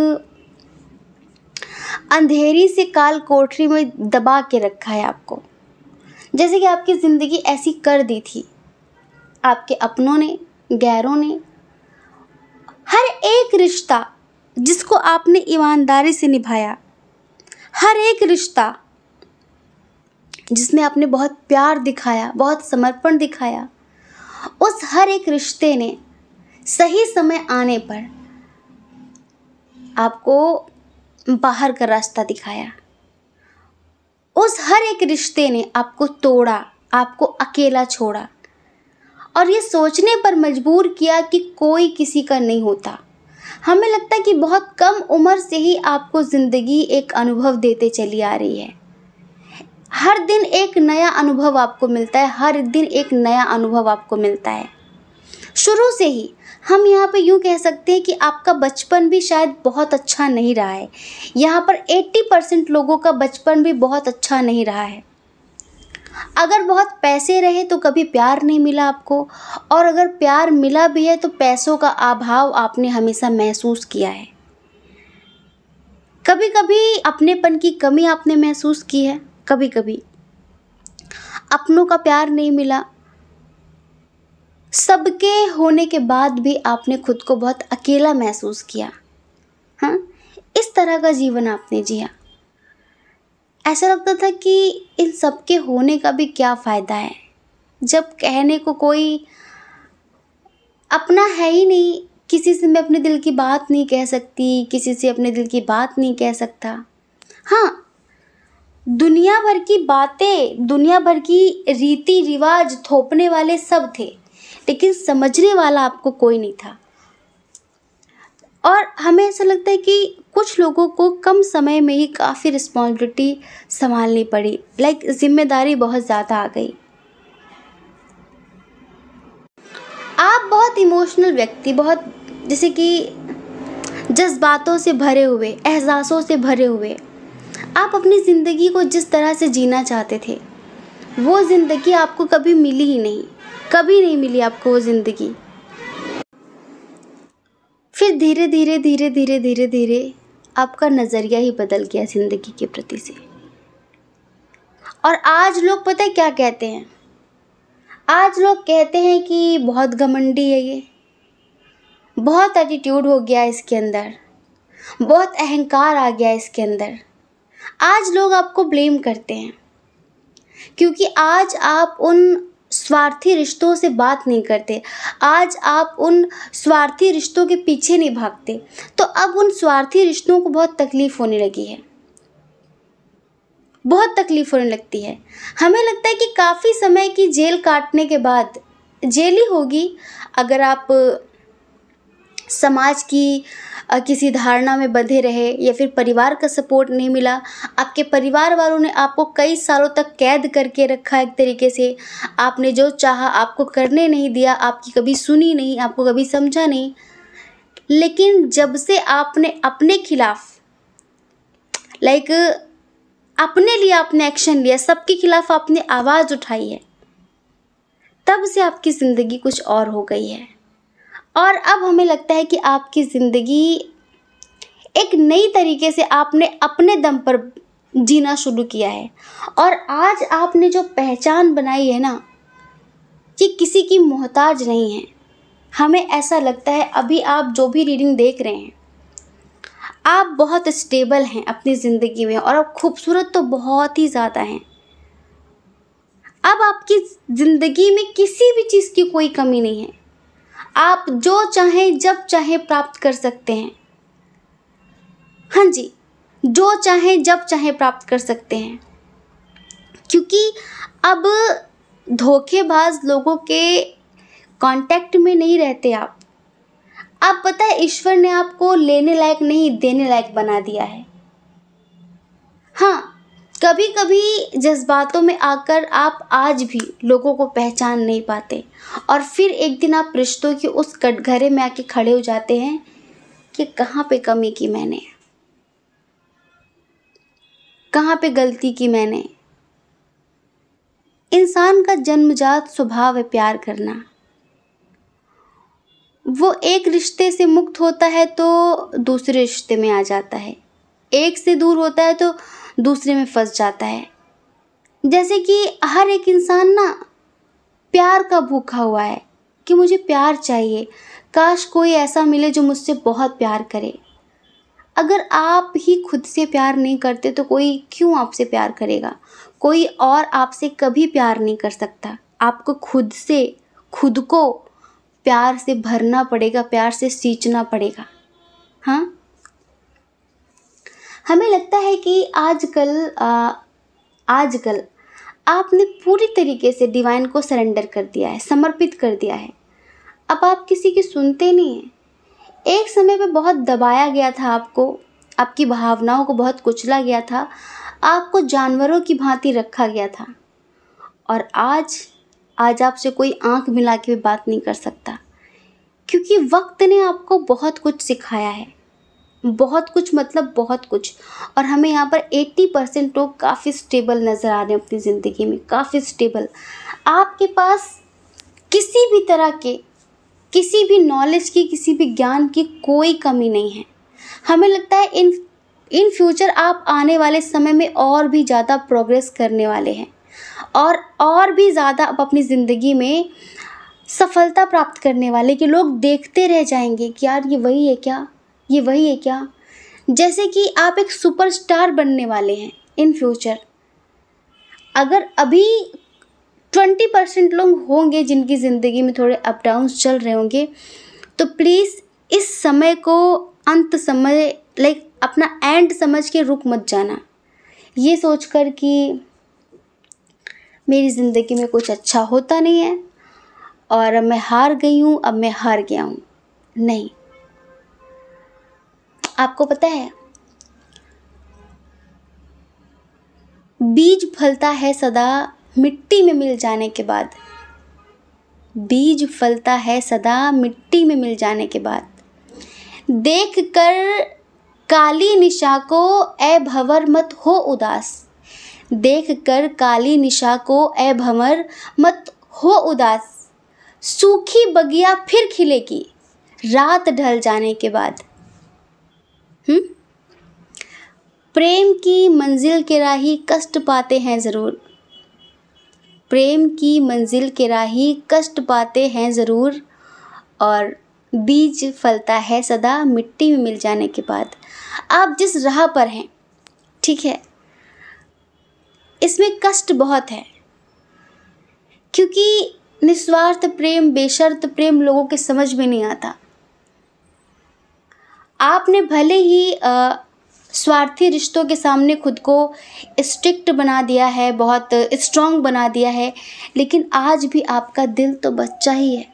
अंधेरी से काल कोठरी में दबा के रखा है आपको जैसे कि आपकी ज़िंदगी ऐसी कर दी थी आपके अपनों ने गैरों ने हर एक रिश्ता जिसको आपने ईमानदारी से निभाया हर एक रिश्ता जिसमें आपने बहुत प्यार दिखाया बहुत समर्पण दिखाया उस हर एक रिश्ते ने सही समय आने पर आपको बाहर का रास्ता दिखाया उस हर एक रिश्ते ने आपको तोड़ा आपको अकेला छोड़ा और ये सोचने पर मजबूर किया कि कोई किसी का नहीं होता हमें लगता है कि बहुत कम उम्र से ही आपको ज़िंदगी एक अनुभव देते चली आ रही है हर दिन एक नया अनुभव आपको मिलता है हर दिन एक नया अनुभव आपको मिलता है शुरू से ही हम यहाँ पे यूँ कह सकते हैं कि आपका बचपन भी शायद बहुत अच्छा नहीं रहा है यहाँ पर 80 परसेंट लोगों का बचपन भी बहुत अच्छा नहीं रहा है अगर बहुत पैसे रहे तो कभी प्यार नहीं मिला आपको और अगर प्यार मिला भी है तो पैसों का अभाव आपने हमेशा महसूस किया है कभी कभी अपनेपन की कमी आपने महसूस की है कभी कभी अपनों का प्यार नहीं मिला सबके होने के बाद भी आपने खुद को बहुत अकेला महसूस किया हाँ इस तरह का जीवन आपने जिया ऐसा लगता था कि इन सबके होने का भी क्या फ़ायदा है जब कहने को कोई अपना है ही नहीं किसी से मैं अपने दिल की बात नहीं कह सकती किसी से अपने दिल की बात नहीं कह सकता हाँ दुनिया भर की बातें दुनिया भर की रीति रिवाज थोपने वाले सब थे लेकिन समझने वाला आपको कोई नहीं था और हमें ऐसा लगता है कि कुछ लोगों को कम समय में ही काफ़ी रिस्पॉन्सिबिलिटी संभालनी पड़ी लाइक जिम्मेदारी बहुत ज़्यादा आ गई आप बहुत इमोशनल व्यक्ति बहुत जैसे कि जज्बातों से भरे हुए एहसासों से भरे हुए आप अपनी ज़िंदगी को जिस तरह से जीना चाहते थे वो ज़िंदगी आपको कभी मिली ही नहीं कभी नहीं मिली आपको वो ज़िंदगी फिर धीरे धीरे धीरे धीरे धीरे धीरे आपका नज़रिया ही बदल गया ज़िंदगी के प्रति से और आज लोग पता है क्या कहते हैं आज लोग कहते हैं कि बहुत घमंडी है ये बहुत एटीट्यूड हो गया इसके अंदर बहुत अहंकार आ गया इसके अंदर आज लोग आपको ब्लेम करते हैं क्योंकि आज आप उन स्वार्थी रिश्तों से बात नहीं करते आज आप उन स्वार्थी रिश्तों के पीछे नहीं भागते तो अब उन स्वार्थी रिश्तों को बहुत तकलीफ़ होने लगी है बहुत तकलीफ होने लगती है हमें लगता है कि काफ़ी समय की जेल काटने के बाद जेल ही होगी अगर आप समाज की किसी धारणा में बंधे रहे या फिर परिवार का सपोर्ट नहीं मिला आपके परिवार वालों ने आपको कई सालों तक कैद करके रखा एक तरीके से आपने जो चाहा आपको करने नहीं दिया आपकी कभी सुनी नहीं आपको कभी समझा नहीं लेकिन जब से आपने अपने खिलाफ लाइक अपने लिए आपने एक्शन लिया सबके खिलाफ आपने आवाज़ उठाई है तब से आपकी ज़िंदगी कुछ और हो गई है और अब हमें लगता है कि आपकी ज़िंदगी एक नई तरीके से आपने अपने दम पर जीना शुरू किया है और आज आपने जो पहचान बनाई है ना कि किसी की मोहताज नहीं है हमें ऐसा लगता है अभी आप जो भी रीडिंग देख रहे हैं आप बहुत स्टेबल हैं अपनी ज़िंदगी में और आप खूबसूरत तो बहुत ही ज़्यादा हैं अब आपकी ज़िंदगी में किसी भी चीज़ की कोई कमी नहीं है आप जो चाहें जब चाहें प्राप्त कर सकते हैं हाँ जी जो चाहें जब चाहें प्राप्त कर सकते हैं क्योंकि अब धोखेबाज लोगों के कांटेक्ट में नहीं रहते आप आप पता है ईश्वर ने आपको लेने लायक नहीं देने लायक बना दिया है हाँ कभी कभी जज्बातों में आकर आप आज भी लोगों को पहचान नहीं पाते और फिर एक दिन आप रिश्तों के उस कटघरे में आके खड़े हो जाते हैं कि कहाँ पे कमी की मैंने कहाँ पे गलती की मैंने इंसान का जन्मजात स्वभाव है प्यार करना वो एक रिश्ते से मुक्त होता है तो दूसरे रिश्ते में आ जाता है एक से दूर होता है तो दूसरे में फंस जाता है जैसे कि हर एक इंसान ना प्यार का भूखा हुआ है कि मुझे प्यार चाहिए काश कोई ऐसा मिले जो मुझसे बहुत प्यार करे अगर आप ही खुद से प्यार नहीं करते तो कोई क्यों आपसे प्यार करेगा कोई और आपसे कभी प्यार नहीं कर सकता आपको खुद से खुद को प्यार से भरना पड़ेगा प्यार से सींचना पड़ेगा हाँ हमें लगता है कि आजकल आजकल आपने पूरी तरीके से डिवाइन को सरेंडर कर दिया है समर्पित कर दिया है अब आप किसी की सुनते नहीं हैं एक समय पे बहुत दबाया गया था आपको आपकी भावनाओं को बहुत कुचला गया था आपको जानवरों की भांति रखा गया था और आज आज आपसे कोई आंख मिला के भी बात नहीं कर सकता क्योंकि वक्त ने आपको बहुत कुछ सिखाया है बहुत कुछ मतलब बहुत कुछ और हमें यहाँ पर 80 परसेंट लोग काफ़ी स्टेबल नज़र आ रहे हैं अपनी ज़िंदगी में काफ़ी स्टेबल आपके पास किसी भी तरह के किसी भी नॉलेज की किसी भी ज्ञान की कोई कमी नहीं है हमें लगता है इन इन फ्यूचर आप आने वाले समय में और भी ज़्यादा प्रोग्रेस करने वाले हैं और और भी ज़्यादा आप अपनी ज़िंदगी में सफलता प्राप्त करने वाले कि लोग देखते रह जाएंगे कि यार ये वही है क्या ये वही है क्या जैसे कि आप एक सुपरस्टार बनने वाले हैं इन फ्यूचर अगर अभी ट्वेंटी परसेंट लोग होंगे जिनकी ज़िंदगी में थोड़े अप डाउन चल रहे होंगे तो प्लीज़ इस समय को अंत समय लाइक अपना एंड समझ के रुक मत जाना ये सोच कर कि मेरी ज़िंदगी में कुछ अच्छा होता नहीं है और अब मैं हार गई हूँ अब मैं हार गया हूँ नहीं आपको पता है बीज फलता है सदा मिट्टी में मिल जाने के बाद बीज फलता है सदा मिट्टी में मिल जाने के बाद देख कर काली निशा को ए भंवर मत हो उदास देख कर काली निशा को ए भंवर मत हो उदास सूखी बगिया फिर खिलेगी रात ढल जाने के बाद हम्म? प्रेम की मंजिल के राही कष्ट पाते हैं ज़रूर प्रेम की मंजिल के राही कष्ट पाते हैं ज़रूर और बीज फलता है सदा मिट्टी में मिल जाने के बाद आप जिस राह पर हैं ठीक है इसमें कष्ट बहुत है क्योंकि निस्वार्थ प्रेम बेशर्त प्रेम लोगों के समझ में नहीं आता आपने भले ही स्वार्थी रिश्तों के सामने खुद को स्ट्रिक्ट बना दिया है बहुत स्ट्रॉन्ग बना दिया है लेकिन आज भी आपका दिल तो बच्चा ही है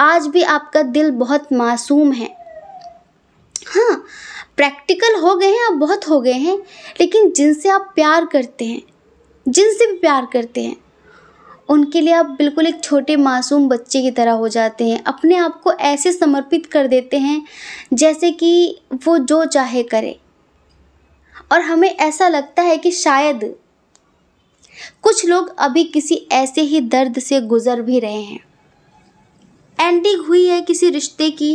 आज भी आपका दिल बहुत मासूम है हाँ प्रैक्टिकल हो गए हैं आप बहुत हो गए हैं लेकिन जिनसे आप प्यार करते हैं जिनसे भी प्यार करते हैं उनके लिए आप बिल्कुल एक छोटे मासूम बच्चे की तरह हो जाते हैं अपने आप को ऐसे समर्पित कर देते हैं जैसे कि वो जो चाहे करे और हमें ऐसा लगता है कि शायद कुछ लोग अभी किसी ऐसे ही दर्द से गुज़र भी रहे हैं एंडिंग हुई है किसी रिश्ते की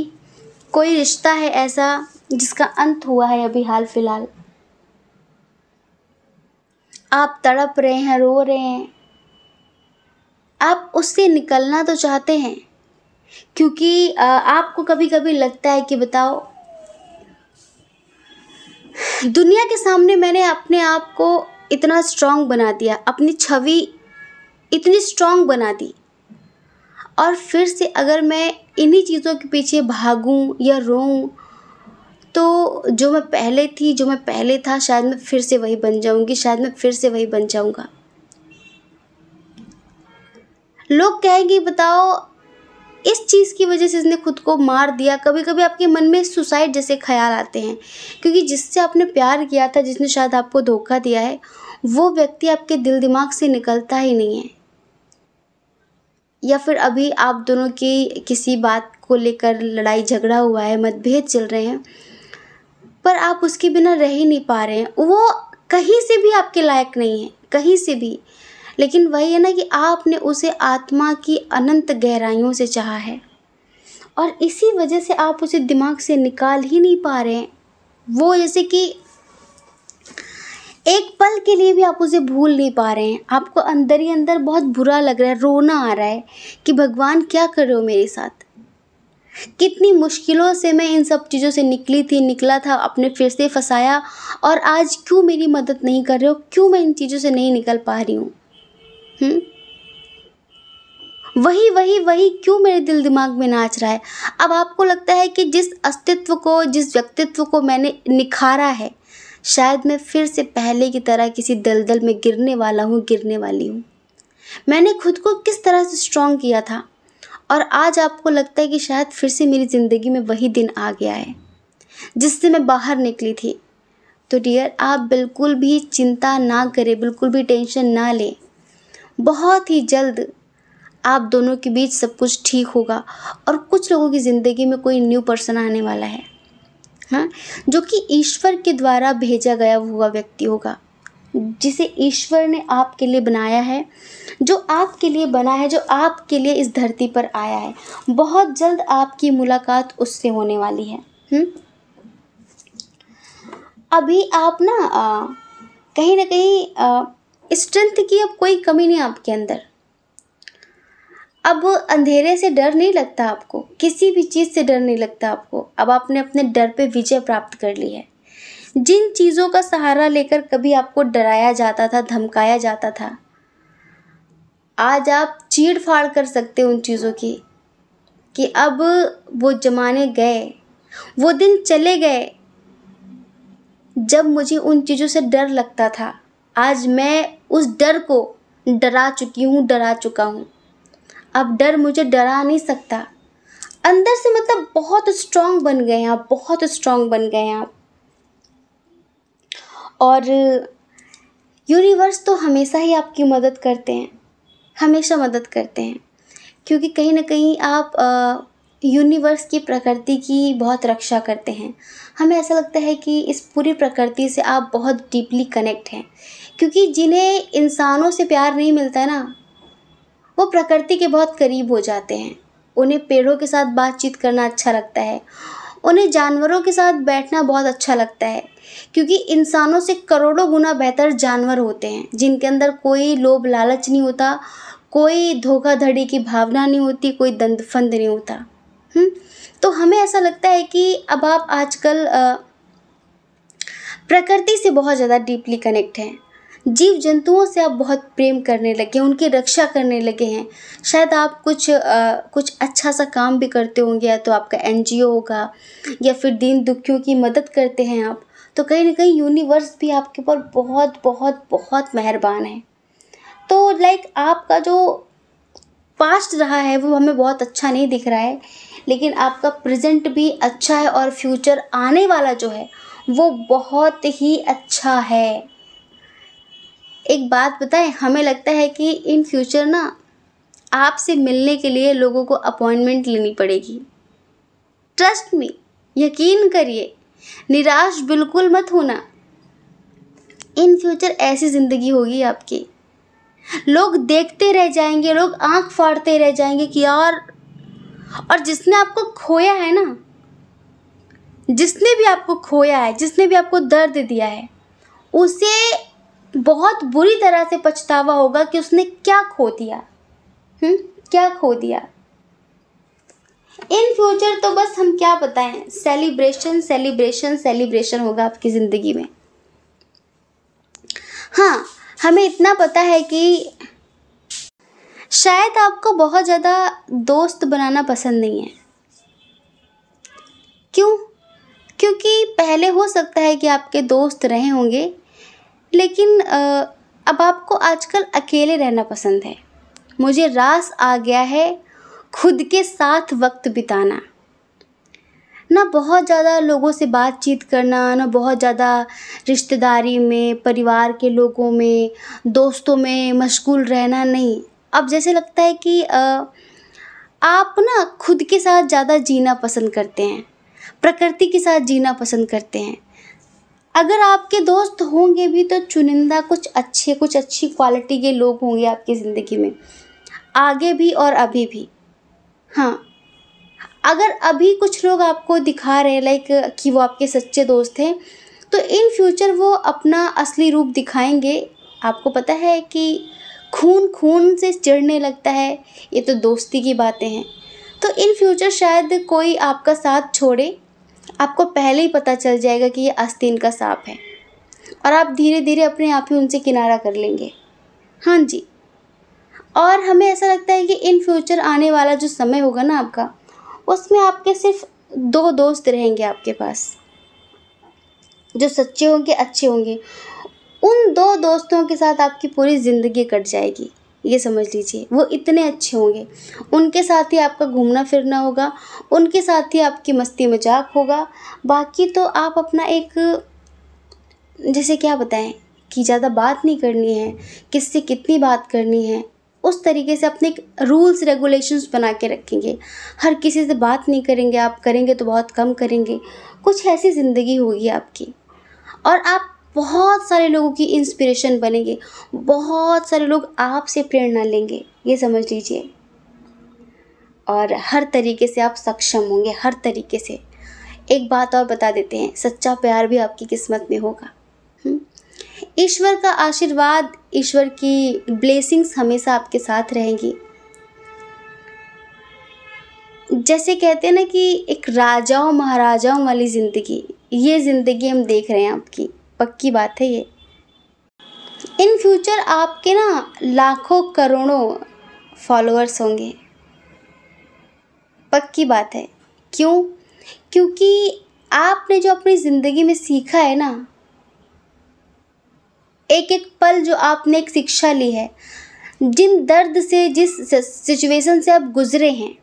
कोई रिश्ता है ऐसा जिसका अंत हुआ है अभी हाल फिलहाल आप तड़प रहे हैं रो रहे हैं आप उससे निकलना तो चाहते हैं क्योंकि आपको कभी कभी लगता है कि बताओ दुनिया के सामने मैंने अपने आप को इतना स्ट्रांग बना दिया अपनी छवि इतनी स्ट्रांग बना दी और फिर से अगर मैं इन्हीं चीज़ों के पीछे भागूं या रोऊं तो जो मैं पहले थी जो मैं पहले था शायद मैं फिर से वही बन जाऊंगी शायद मैं फिर से वही बन जाऊंगा लोग कहेंगे बताओ इस चीज़ की वजह से इसने खुद को मार दिया कभी कभी आपके मन में सुसाइड जैसे ख्याल आते हैं क्योंकि जिससे आपने प्यार किया था जिसने शायद आपको धोखा दिया है वो व्यक्ति आपके दिल दिमाग से निकलता ही नहीं है या फिर अभी आप दोनों की किसी बात को लेकर लड़ाई झगड़ा हुआ है मतभेद चल रहे हैं पर आप उसके बिना रह ही नहीं पा रहे हैं वो कहीं से भी आपके लायक नहीं है कहीं से भी लेकिन वही है ना कि आपने उसे आत्मा की अनंत गहराइयों से चाहा है और इसी वजह से आप उसे दिमाग से निकाल ही नहीं पा रहे हैं वो जैसे कि एक पल के लिए भी आप उसे भूल नहीं पा रहे हैं आपको अंदर ही अंदर बहुत बुरा लग रहा है रोना आ रहा है कि भगवान क्या कर रहे हो मेरे साथ कितनी मुश्किलों से मैं इन सब चीज़ों से निकली थी निकला था अपने फिर से फंसाया और आज क्यों मेरी मदद नहीं कर रहे हो क्यों मैं इन चीज़ों से नहीं निकल पा रही हूँ हम्म? वही वही वही क्यों मेरे दिल दिमाग में नाच रहा है अब आपको लगता है कि जिस अस्तित्व को जिस व्यक्तित्व को मैंने निखारा है शायद मैं फिर से पहले की तरह किसी दलदल में गिरने वाला हूँ गिरने वाली हूँ मैंने खुद को किस तरह से स्ट्रॉन्ग किया था और आज आपको लगता है कि शायद फिर से मेरी ज़िंदगी में वही दिन आ गया है जिससे मैं बाहर निकली थी तो डियर आप बिल्कुल भी चिंता ना करें बिल्कुल भी टेंशन ना लें बहुत ही जल्द आप दोनों के बीच सब कुछ ठीक होगा और कुछ लोगों की ज़िंदगी में कोई न्यू पर्सन आने वाला है हाँ जो कि ईश्वर के द्वारा भेजा गया हुआ व्यक्ति होगा जिसे ईश्वर ने आपके लिए बनाया है जो आपके लिए बना है जो आपके लिए इस धरती पर आया है बहुत जल्द आपकी मुलाकात उससे होने वाली है हुँ? अभी आप ना कहीं ना कहीं स्ट्रेंथ की अब कोई कमी नहीं आपके अंदर अब अंधेरे से डर नहीं लगता आपको किसी भी चीज़ से डर नहीं लगता आपको अब आपने अपने डर पे विजय प्राप्त कर ली है जिन चीज़ों का सहारा लेकर कभी आपको डराया जाता था धमकाया जाता था आज आप चीड़ फाड़ कर सकते उन चीज़ों की कि अब वो जमाने गए वो दिन चले गए जब मुझे उन चीज़ों से डर लगता था आज मैं उस डर को डरा चुकी हूँ डरा चुका हूँ अब डर मुझे डरा नहीं सकता अंदर से मतलब बहुत स्ट्रांग बन गए हैं आप बहुत स्ट्रांग बन गए हैं आप और यूनिवर्स तो हमेशा ही आपकी मदद करते हैं हमेशा मदद करते हैं क्योंकि कहीं ना कहीं आप यूनिवर्स की प्रकृति की बहुत रक्षा करते हैं हमें ऐसा लगता है कि इस पूरी प्रकृति से आप बहुत डीपली कनेक्ट हैं क्योंकि जिन्हें इंसानों से प्यार नहीं मिलता ना वो प्रकृति के बहुत करीब हो जाते हैं उन्हें पेड़ों के साथ बातचीत करना अच्छा लगता है उन्हें जानवरों के साथ बैठना बहुत अच्छा लगता है क्योंकि इंसानों से करोड़ों गुना बेहतर जानवर होते हैं जिनके अंदर कोई लोभ लालच नहीं होता कोई धोखाधड़ी की भावना नहीं होती कोई दंद फंद नहीं होता हुँ? हम्म? तो हमें ऐसा लगता है कि अब आप आजकल प्रकृति से बहुत ज़्यादा डीपली कनेक्ट हैं जीव जंतुओं से आप बहुत प्रेम करने लगे हैं उनकी रक्षा करने लगे हैं शायद आप कुछ कुछ अच्छा सा काम भी करते होंगे या तो आपका एन जी ओ होगा या फिर दीन दुखियों की मदद करते हैं आप तो कहीं ना कहीं यूनिवर्स भी आपके ऊपर बहुत बहुत बहुत मेहरबान है तो लाइक आपका जो पास्ट रहा है वो हमें बहुत अच्छा नहीं दिख रहा है लेकिन आपका प्रेजेंट भी अच्छा है और फ्यूचर आने वाला जो है वो बहुत ही अच्छा है एक बात बताएं हमें लगता है कि इन फ्यूचर ना आपसे मिलने के लिए लोगों को अपॉइंटमेंट लेनी पड़ेगी ट्रस्ट में यकीन करिए निराश बिल्कुल मत होना इन फ्यूचर ऐसी ज़िंदगी होगी आपकी लोग देखते रह जाएंगे लोग आंख फाड़ते रह जाएंगे कि यार और जिसने आपको खोया है ना जिसने भी आपको खोया है जिसने भी आपको दर्द दिया है उसे बहुत बुरी तरह से पछतावा होगा कि उसने क्या खो दिया हुँ? हम्म, क्या खो दिया इन फ्यूचर तो बस हम क्या बताएं सेलिब्रेशन सेलिब्रेशन सेलिब्रेशन होगा आपकी ज़िंदगी में हाँ हमें इतना पता है कि शायद आपको बहुत ज़्यादा दोस्त बनाना पसंद नहीं है क्यों क्योंकि पहले हो सकता है कि आपके दोस्त रहे होंगे लेकिन अब आपको आजकल अकेले रहना पसंद है मुझे रास आ गया है खुद के साथ वक्त बिताना ना बहुत ज़्यादा लोगों से बातचीत करना ना बहुत ज़्यादा रिश्तेदारी में परिवार के लोगों में दोस्तों में मशगूल रहना नहीं अब जैसे लगता है कि आप ना खुद के साथ ज़्यादा जीना पसंद करते हैं प्रकृति के साथ जीना पसंद करते हैं अगर आपके दोस्त होंगे भी तो चुनिंदा कुछ अच्छे कुछ अच्छी क्वालिटी के लोग होंगे आपकी ज़िंदगी में आगे भी और अभी भी हाँ अगर अभी कुछ लोग आपको दिखा रहे हैं लाइक कि वो आपके सच्चे दोस्त हैं तो इन फ्यूचर वो अपना असली रूप दिखाएंगे आपको पता है कि खून खून से चिड़ने लगता है ये तो दोस्ती की बातें हैं तो इन फ्यूचर शायद कोई आपका साथ छोड़े आपको पहले ही पता चल जाएगा कि ये आस्तीन का सांप है और आप धीरे धीरे अपने आप ही उनसे किनारा कर लेंगे हाँ जी और हमें ऐसा लगता है कि इन फ्यूचर आने वाला जो समय होगा ना आपका उसमें आपके सिर्फ दो दोस्त रहेंगे आपके पास जो सच्चे होंगे अच्छे होंगे उन दो दोस्तों के साथ आपकी पूरी ज़िंदगी कट जाएगी ये समझ लीजिए वो इतने अच्छे होंगे उनके साथ ही आपका घूमना फिरना होगा उनके साथ ही आपकी मस्ती मजाक होगा बाकी तो आप अपना एक जैसे क्या बताएं कि ज़्यादा बात नहीं करनी है किससे कितनी बात करनी है उस तरीके से अपने रूल्स रेगुलेशंस बना के रखेंगे हर किसी से बात नहीं करेंगे आप करेंगे तो बहुत कम करेंगे कुछ ऐसी ज़िंदगी होगी आपकी और आप बहुत सारे लोगों की इंस्पिरेशन बनेंगे बहुत सारे लोग आपसे प्रेरणा लेंगे ये समझ लीजिए और हर तरीके से आप सक्षम होंगे हर तरीके से एक बात और बता देते हैं सच्चा प्यार भी आपकी किस्मत में होगा हम्म। ईश्वर का आशीर्वाद ईश्वर की ब्लेसिंग्स हमेशा आपके साथ रहेंगी जैसे कहते हैं ना कि एक राजाओं महाराजाओं वाली ज़िंदगी ये ज़िंदगी हम देख रहे हैं आपकी पक्की बात है ये इन फ्यूचर आपके ना लाखों करोड़ों फॉलोअर्स होंगे पक्की बात है क्यों क्योंकि आपने जो अपनी ज़िंदगी में सीखा है ना एक एक पल जो आपने एक शिक्षा ली है जिन दर्द से जिस सिचुएशन से आप गुजरे हैं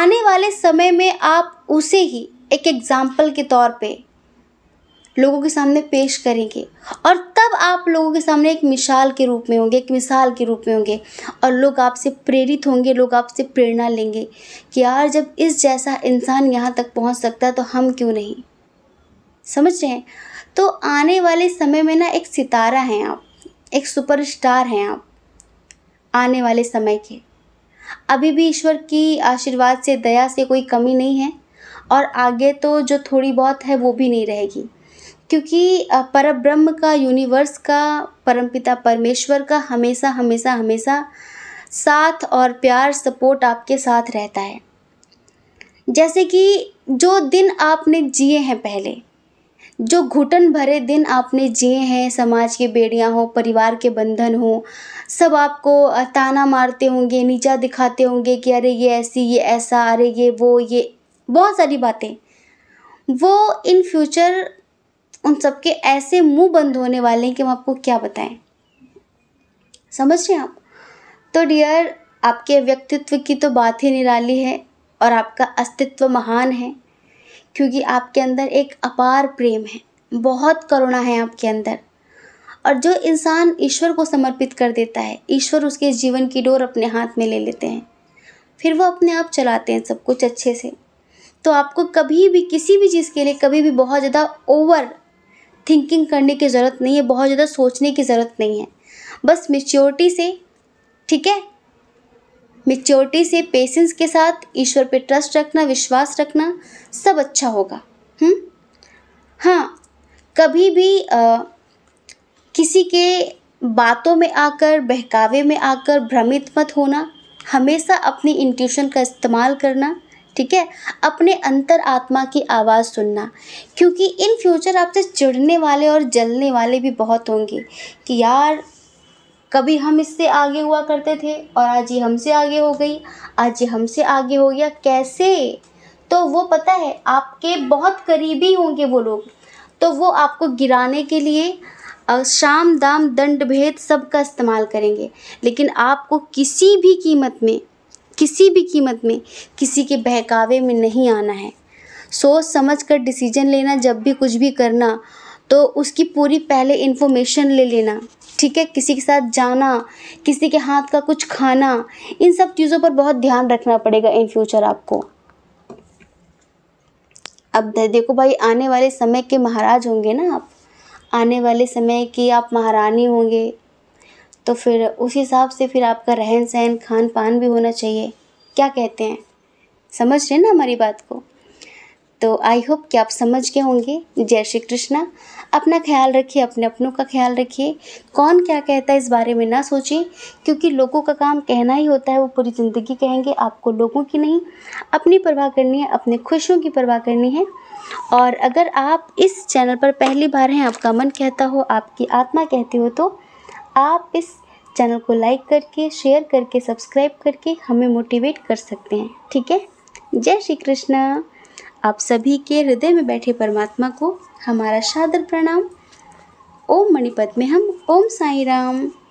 आने वाले समय में आप उसे ही एक एग्ज़ाम्पल के तौर पे लोगों के सामने पेश करेंगे और तब आप लोगों के सामने एक मिसाल के रूप में होंगे एक मिसाल के रूप में होंगे और लोग आपसे प्रेरित होंगे लोग आपसे प्रेरणा लेंगे कि यार जब इस जैसा इंसान यहाँ तक पहुँच सकता है तो हम क्यों नहीं समझ रहे हैं तो आने वाले समय में ना एक सितारा हैं आप एक सुपरस्टार हैं आप आने वाले समय के अभी भी ईश्वर की आशीर्वाद से दया से कोई कमी नहीं है और आगे तो जो थोड़ी बहुत है वो भी नहीं रहेगी क्योंकि पर ब्रह्म का यूनिवर्स का परमपिता परमेश्वर का हमेशा हमेशा हमेशा साथ और प्यार सपोर्ट आपके साथ रहता है जैसे कि जो दिन आपने जिए हैं पहले जो घुटन भरे दिन आपने जिए हैं समाज के बेड़ियाँ हो परिवार के बंधन हो सब आपको ताना मारते होंगे नीचा दिखाते होंगे कि अरे ये ऐसी ये ऐसा अरे ये वो ये बहुत सारी बातें वो इन फ्यूचर उन सबके ऐसे मुंह बंद होने वाले हैं कि हम आपको क्या बताएं समझ रहे आप तो डियर आपके व्यक्तित्व की तो बात ही निराली है और आपका अस्तित्व महान है क्योंकि आपके अंदर एक अपार प्रेम है बहुत करुणा है आपके अंदर और जो इंसान ईश्वर को समर्पित कर देता है ईश्वर उसके जीवन की डोर अपने हाथ में ले लेते हैं फिर वो अपने आप चलाते हैं सब कुछ अच्छे से तो आपको कभी भी किसी भी चीज़ के लिए कभी भी बहुत ज़्यादा ओवर थिंकिंग करने की ज़रूरत नहीं है बहुत ज़्यादा सोचने की ज़रूरत नहीं है बस मेच्योरिटी से ठीक है मेच्योरिटी से पेशेंस के साथ ईश्वर पे ट्रस्ट रखना विश्वास रखना सब अच्छा होगा हम्म हाँ कभी भी आ, किसी के बातों में आकर बहकावे में आकर भ्रमित मत होना हमेशा अपनी इंट्यूशन का इस्तेमाल करना ठीक है अपने अंतर आत्मा की आवाज़ सुनना क्योंकि इन फ्यूचर आपसे चिढ़ने वाले और जलने वाले भी बहुत होंगे कि यार कभी हम इससे आगे हुआ करते थे और आज ये हमसे आगे हो गई आज ये हमसे आगे हो गया कैसे तो वो पता है आपके बहुत करीबी होंगे वो लोग तो वो आपको गिराने के लिए शाम दाम दंड भेद सब का इस्तेमाल करेंगे लेकिन आपको किसी भी कीमत में किसी भी कीमत में किसी के बहकावे में नहीं आना है सोच समझ कर डिसीजन लेना जब भी कुछ भी करना तो उसकी पूरी पहले इन्फॉर्मेशन ले लेना ठीक है किसी के साथ जाना किसी के हाथ का कुछ खाना इन सब चीज़ों पर बहुत ध्यान रखना पड़ेगा इन फ्यूचर आपको अब देखो भाई आने वाले समय के महाराज होंगे ना आप आने वाले समय की आप महारानी होंगे तो फिर उस हिसाब से फिर आपका रहन सहन खान पान भी होना चाहिए क्या कहते हैं समझ रहे ना हमारी बात को तो आई होप कि आप समझ गए होंगे जय श्री कृष्णा अपना ख्याल रखिए अपने अपनों का ख्याल रखिए कौन क्या कहता है इस बारे में ना सोचें क्योंकि लोगों का काम कहना ही होता है वो पूरी ज़िंदगी कहेंगे आपको लोगों की नहीं अपनी परवाह करनी है अपने खुशियों की परवाह करनी है और अगर आप इस चैनल पर पहली बार हैं आपका मन कहता हो आपकी आत्मा कहती हो तो आप इस चैनल को लाइक करके शेयर करके सब्सक्राइब करके हमें मोटिवेट कर सकते हैं ठीक है जय श्री कृष्ण आप सभी के हृदय में बैठे परमात्मा को हमारा सादर प्रणाम ओम मणिपद में हम ओम साई राम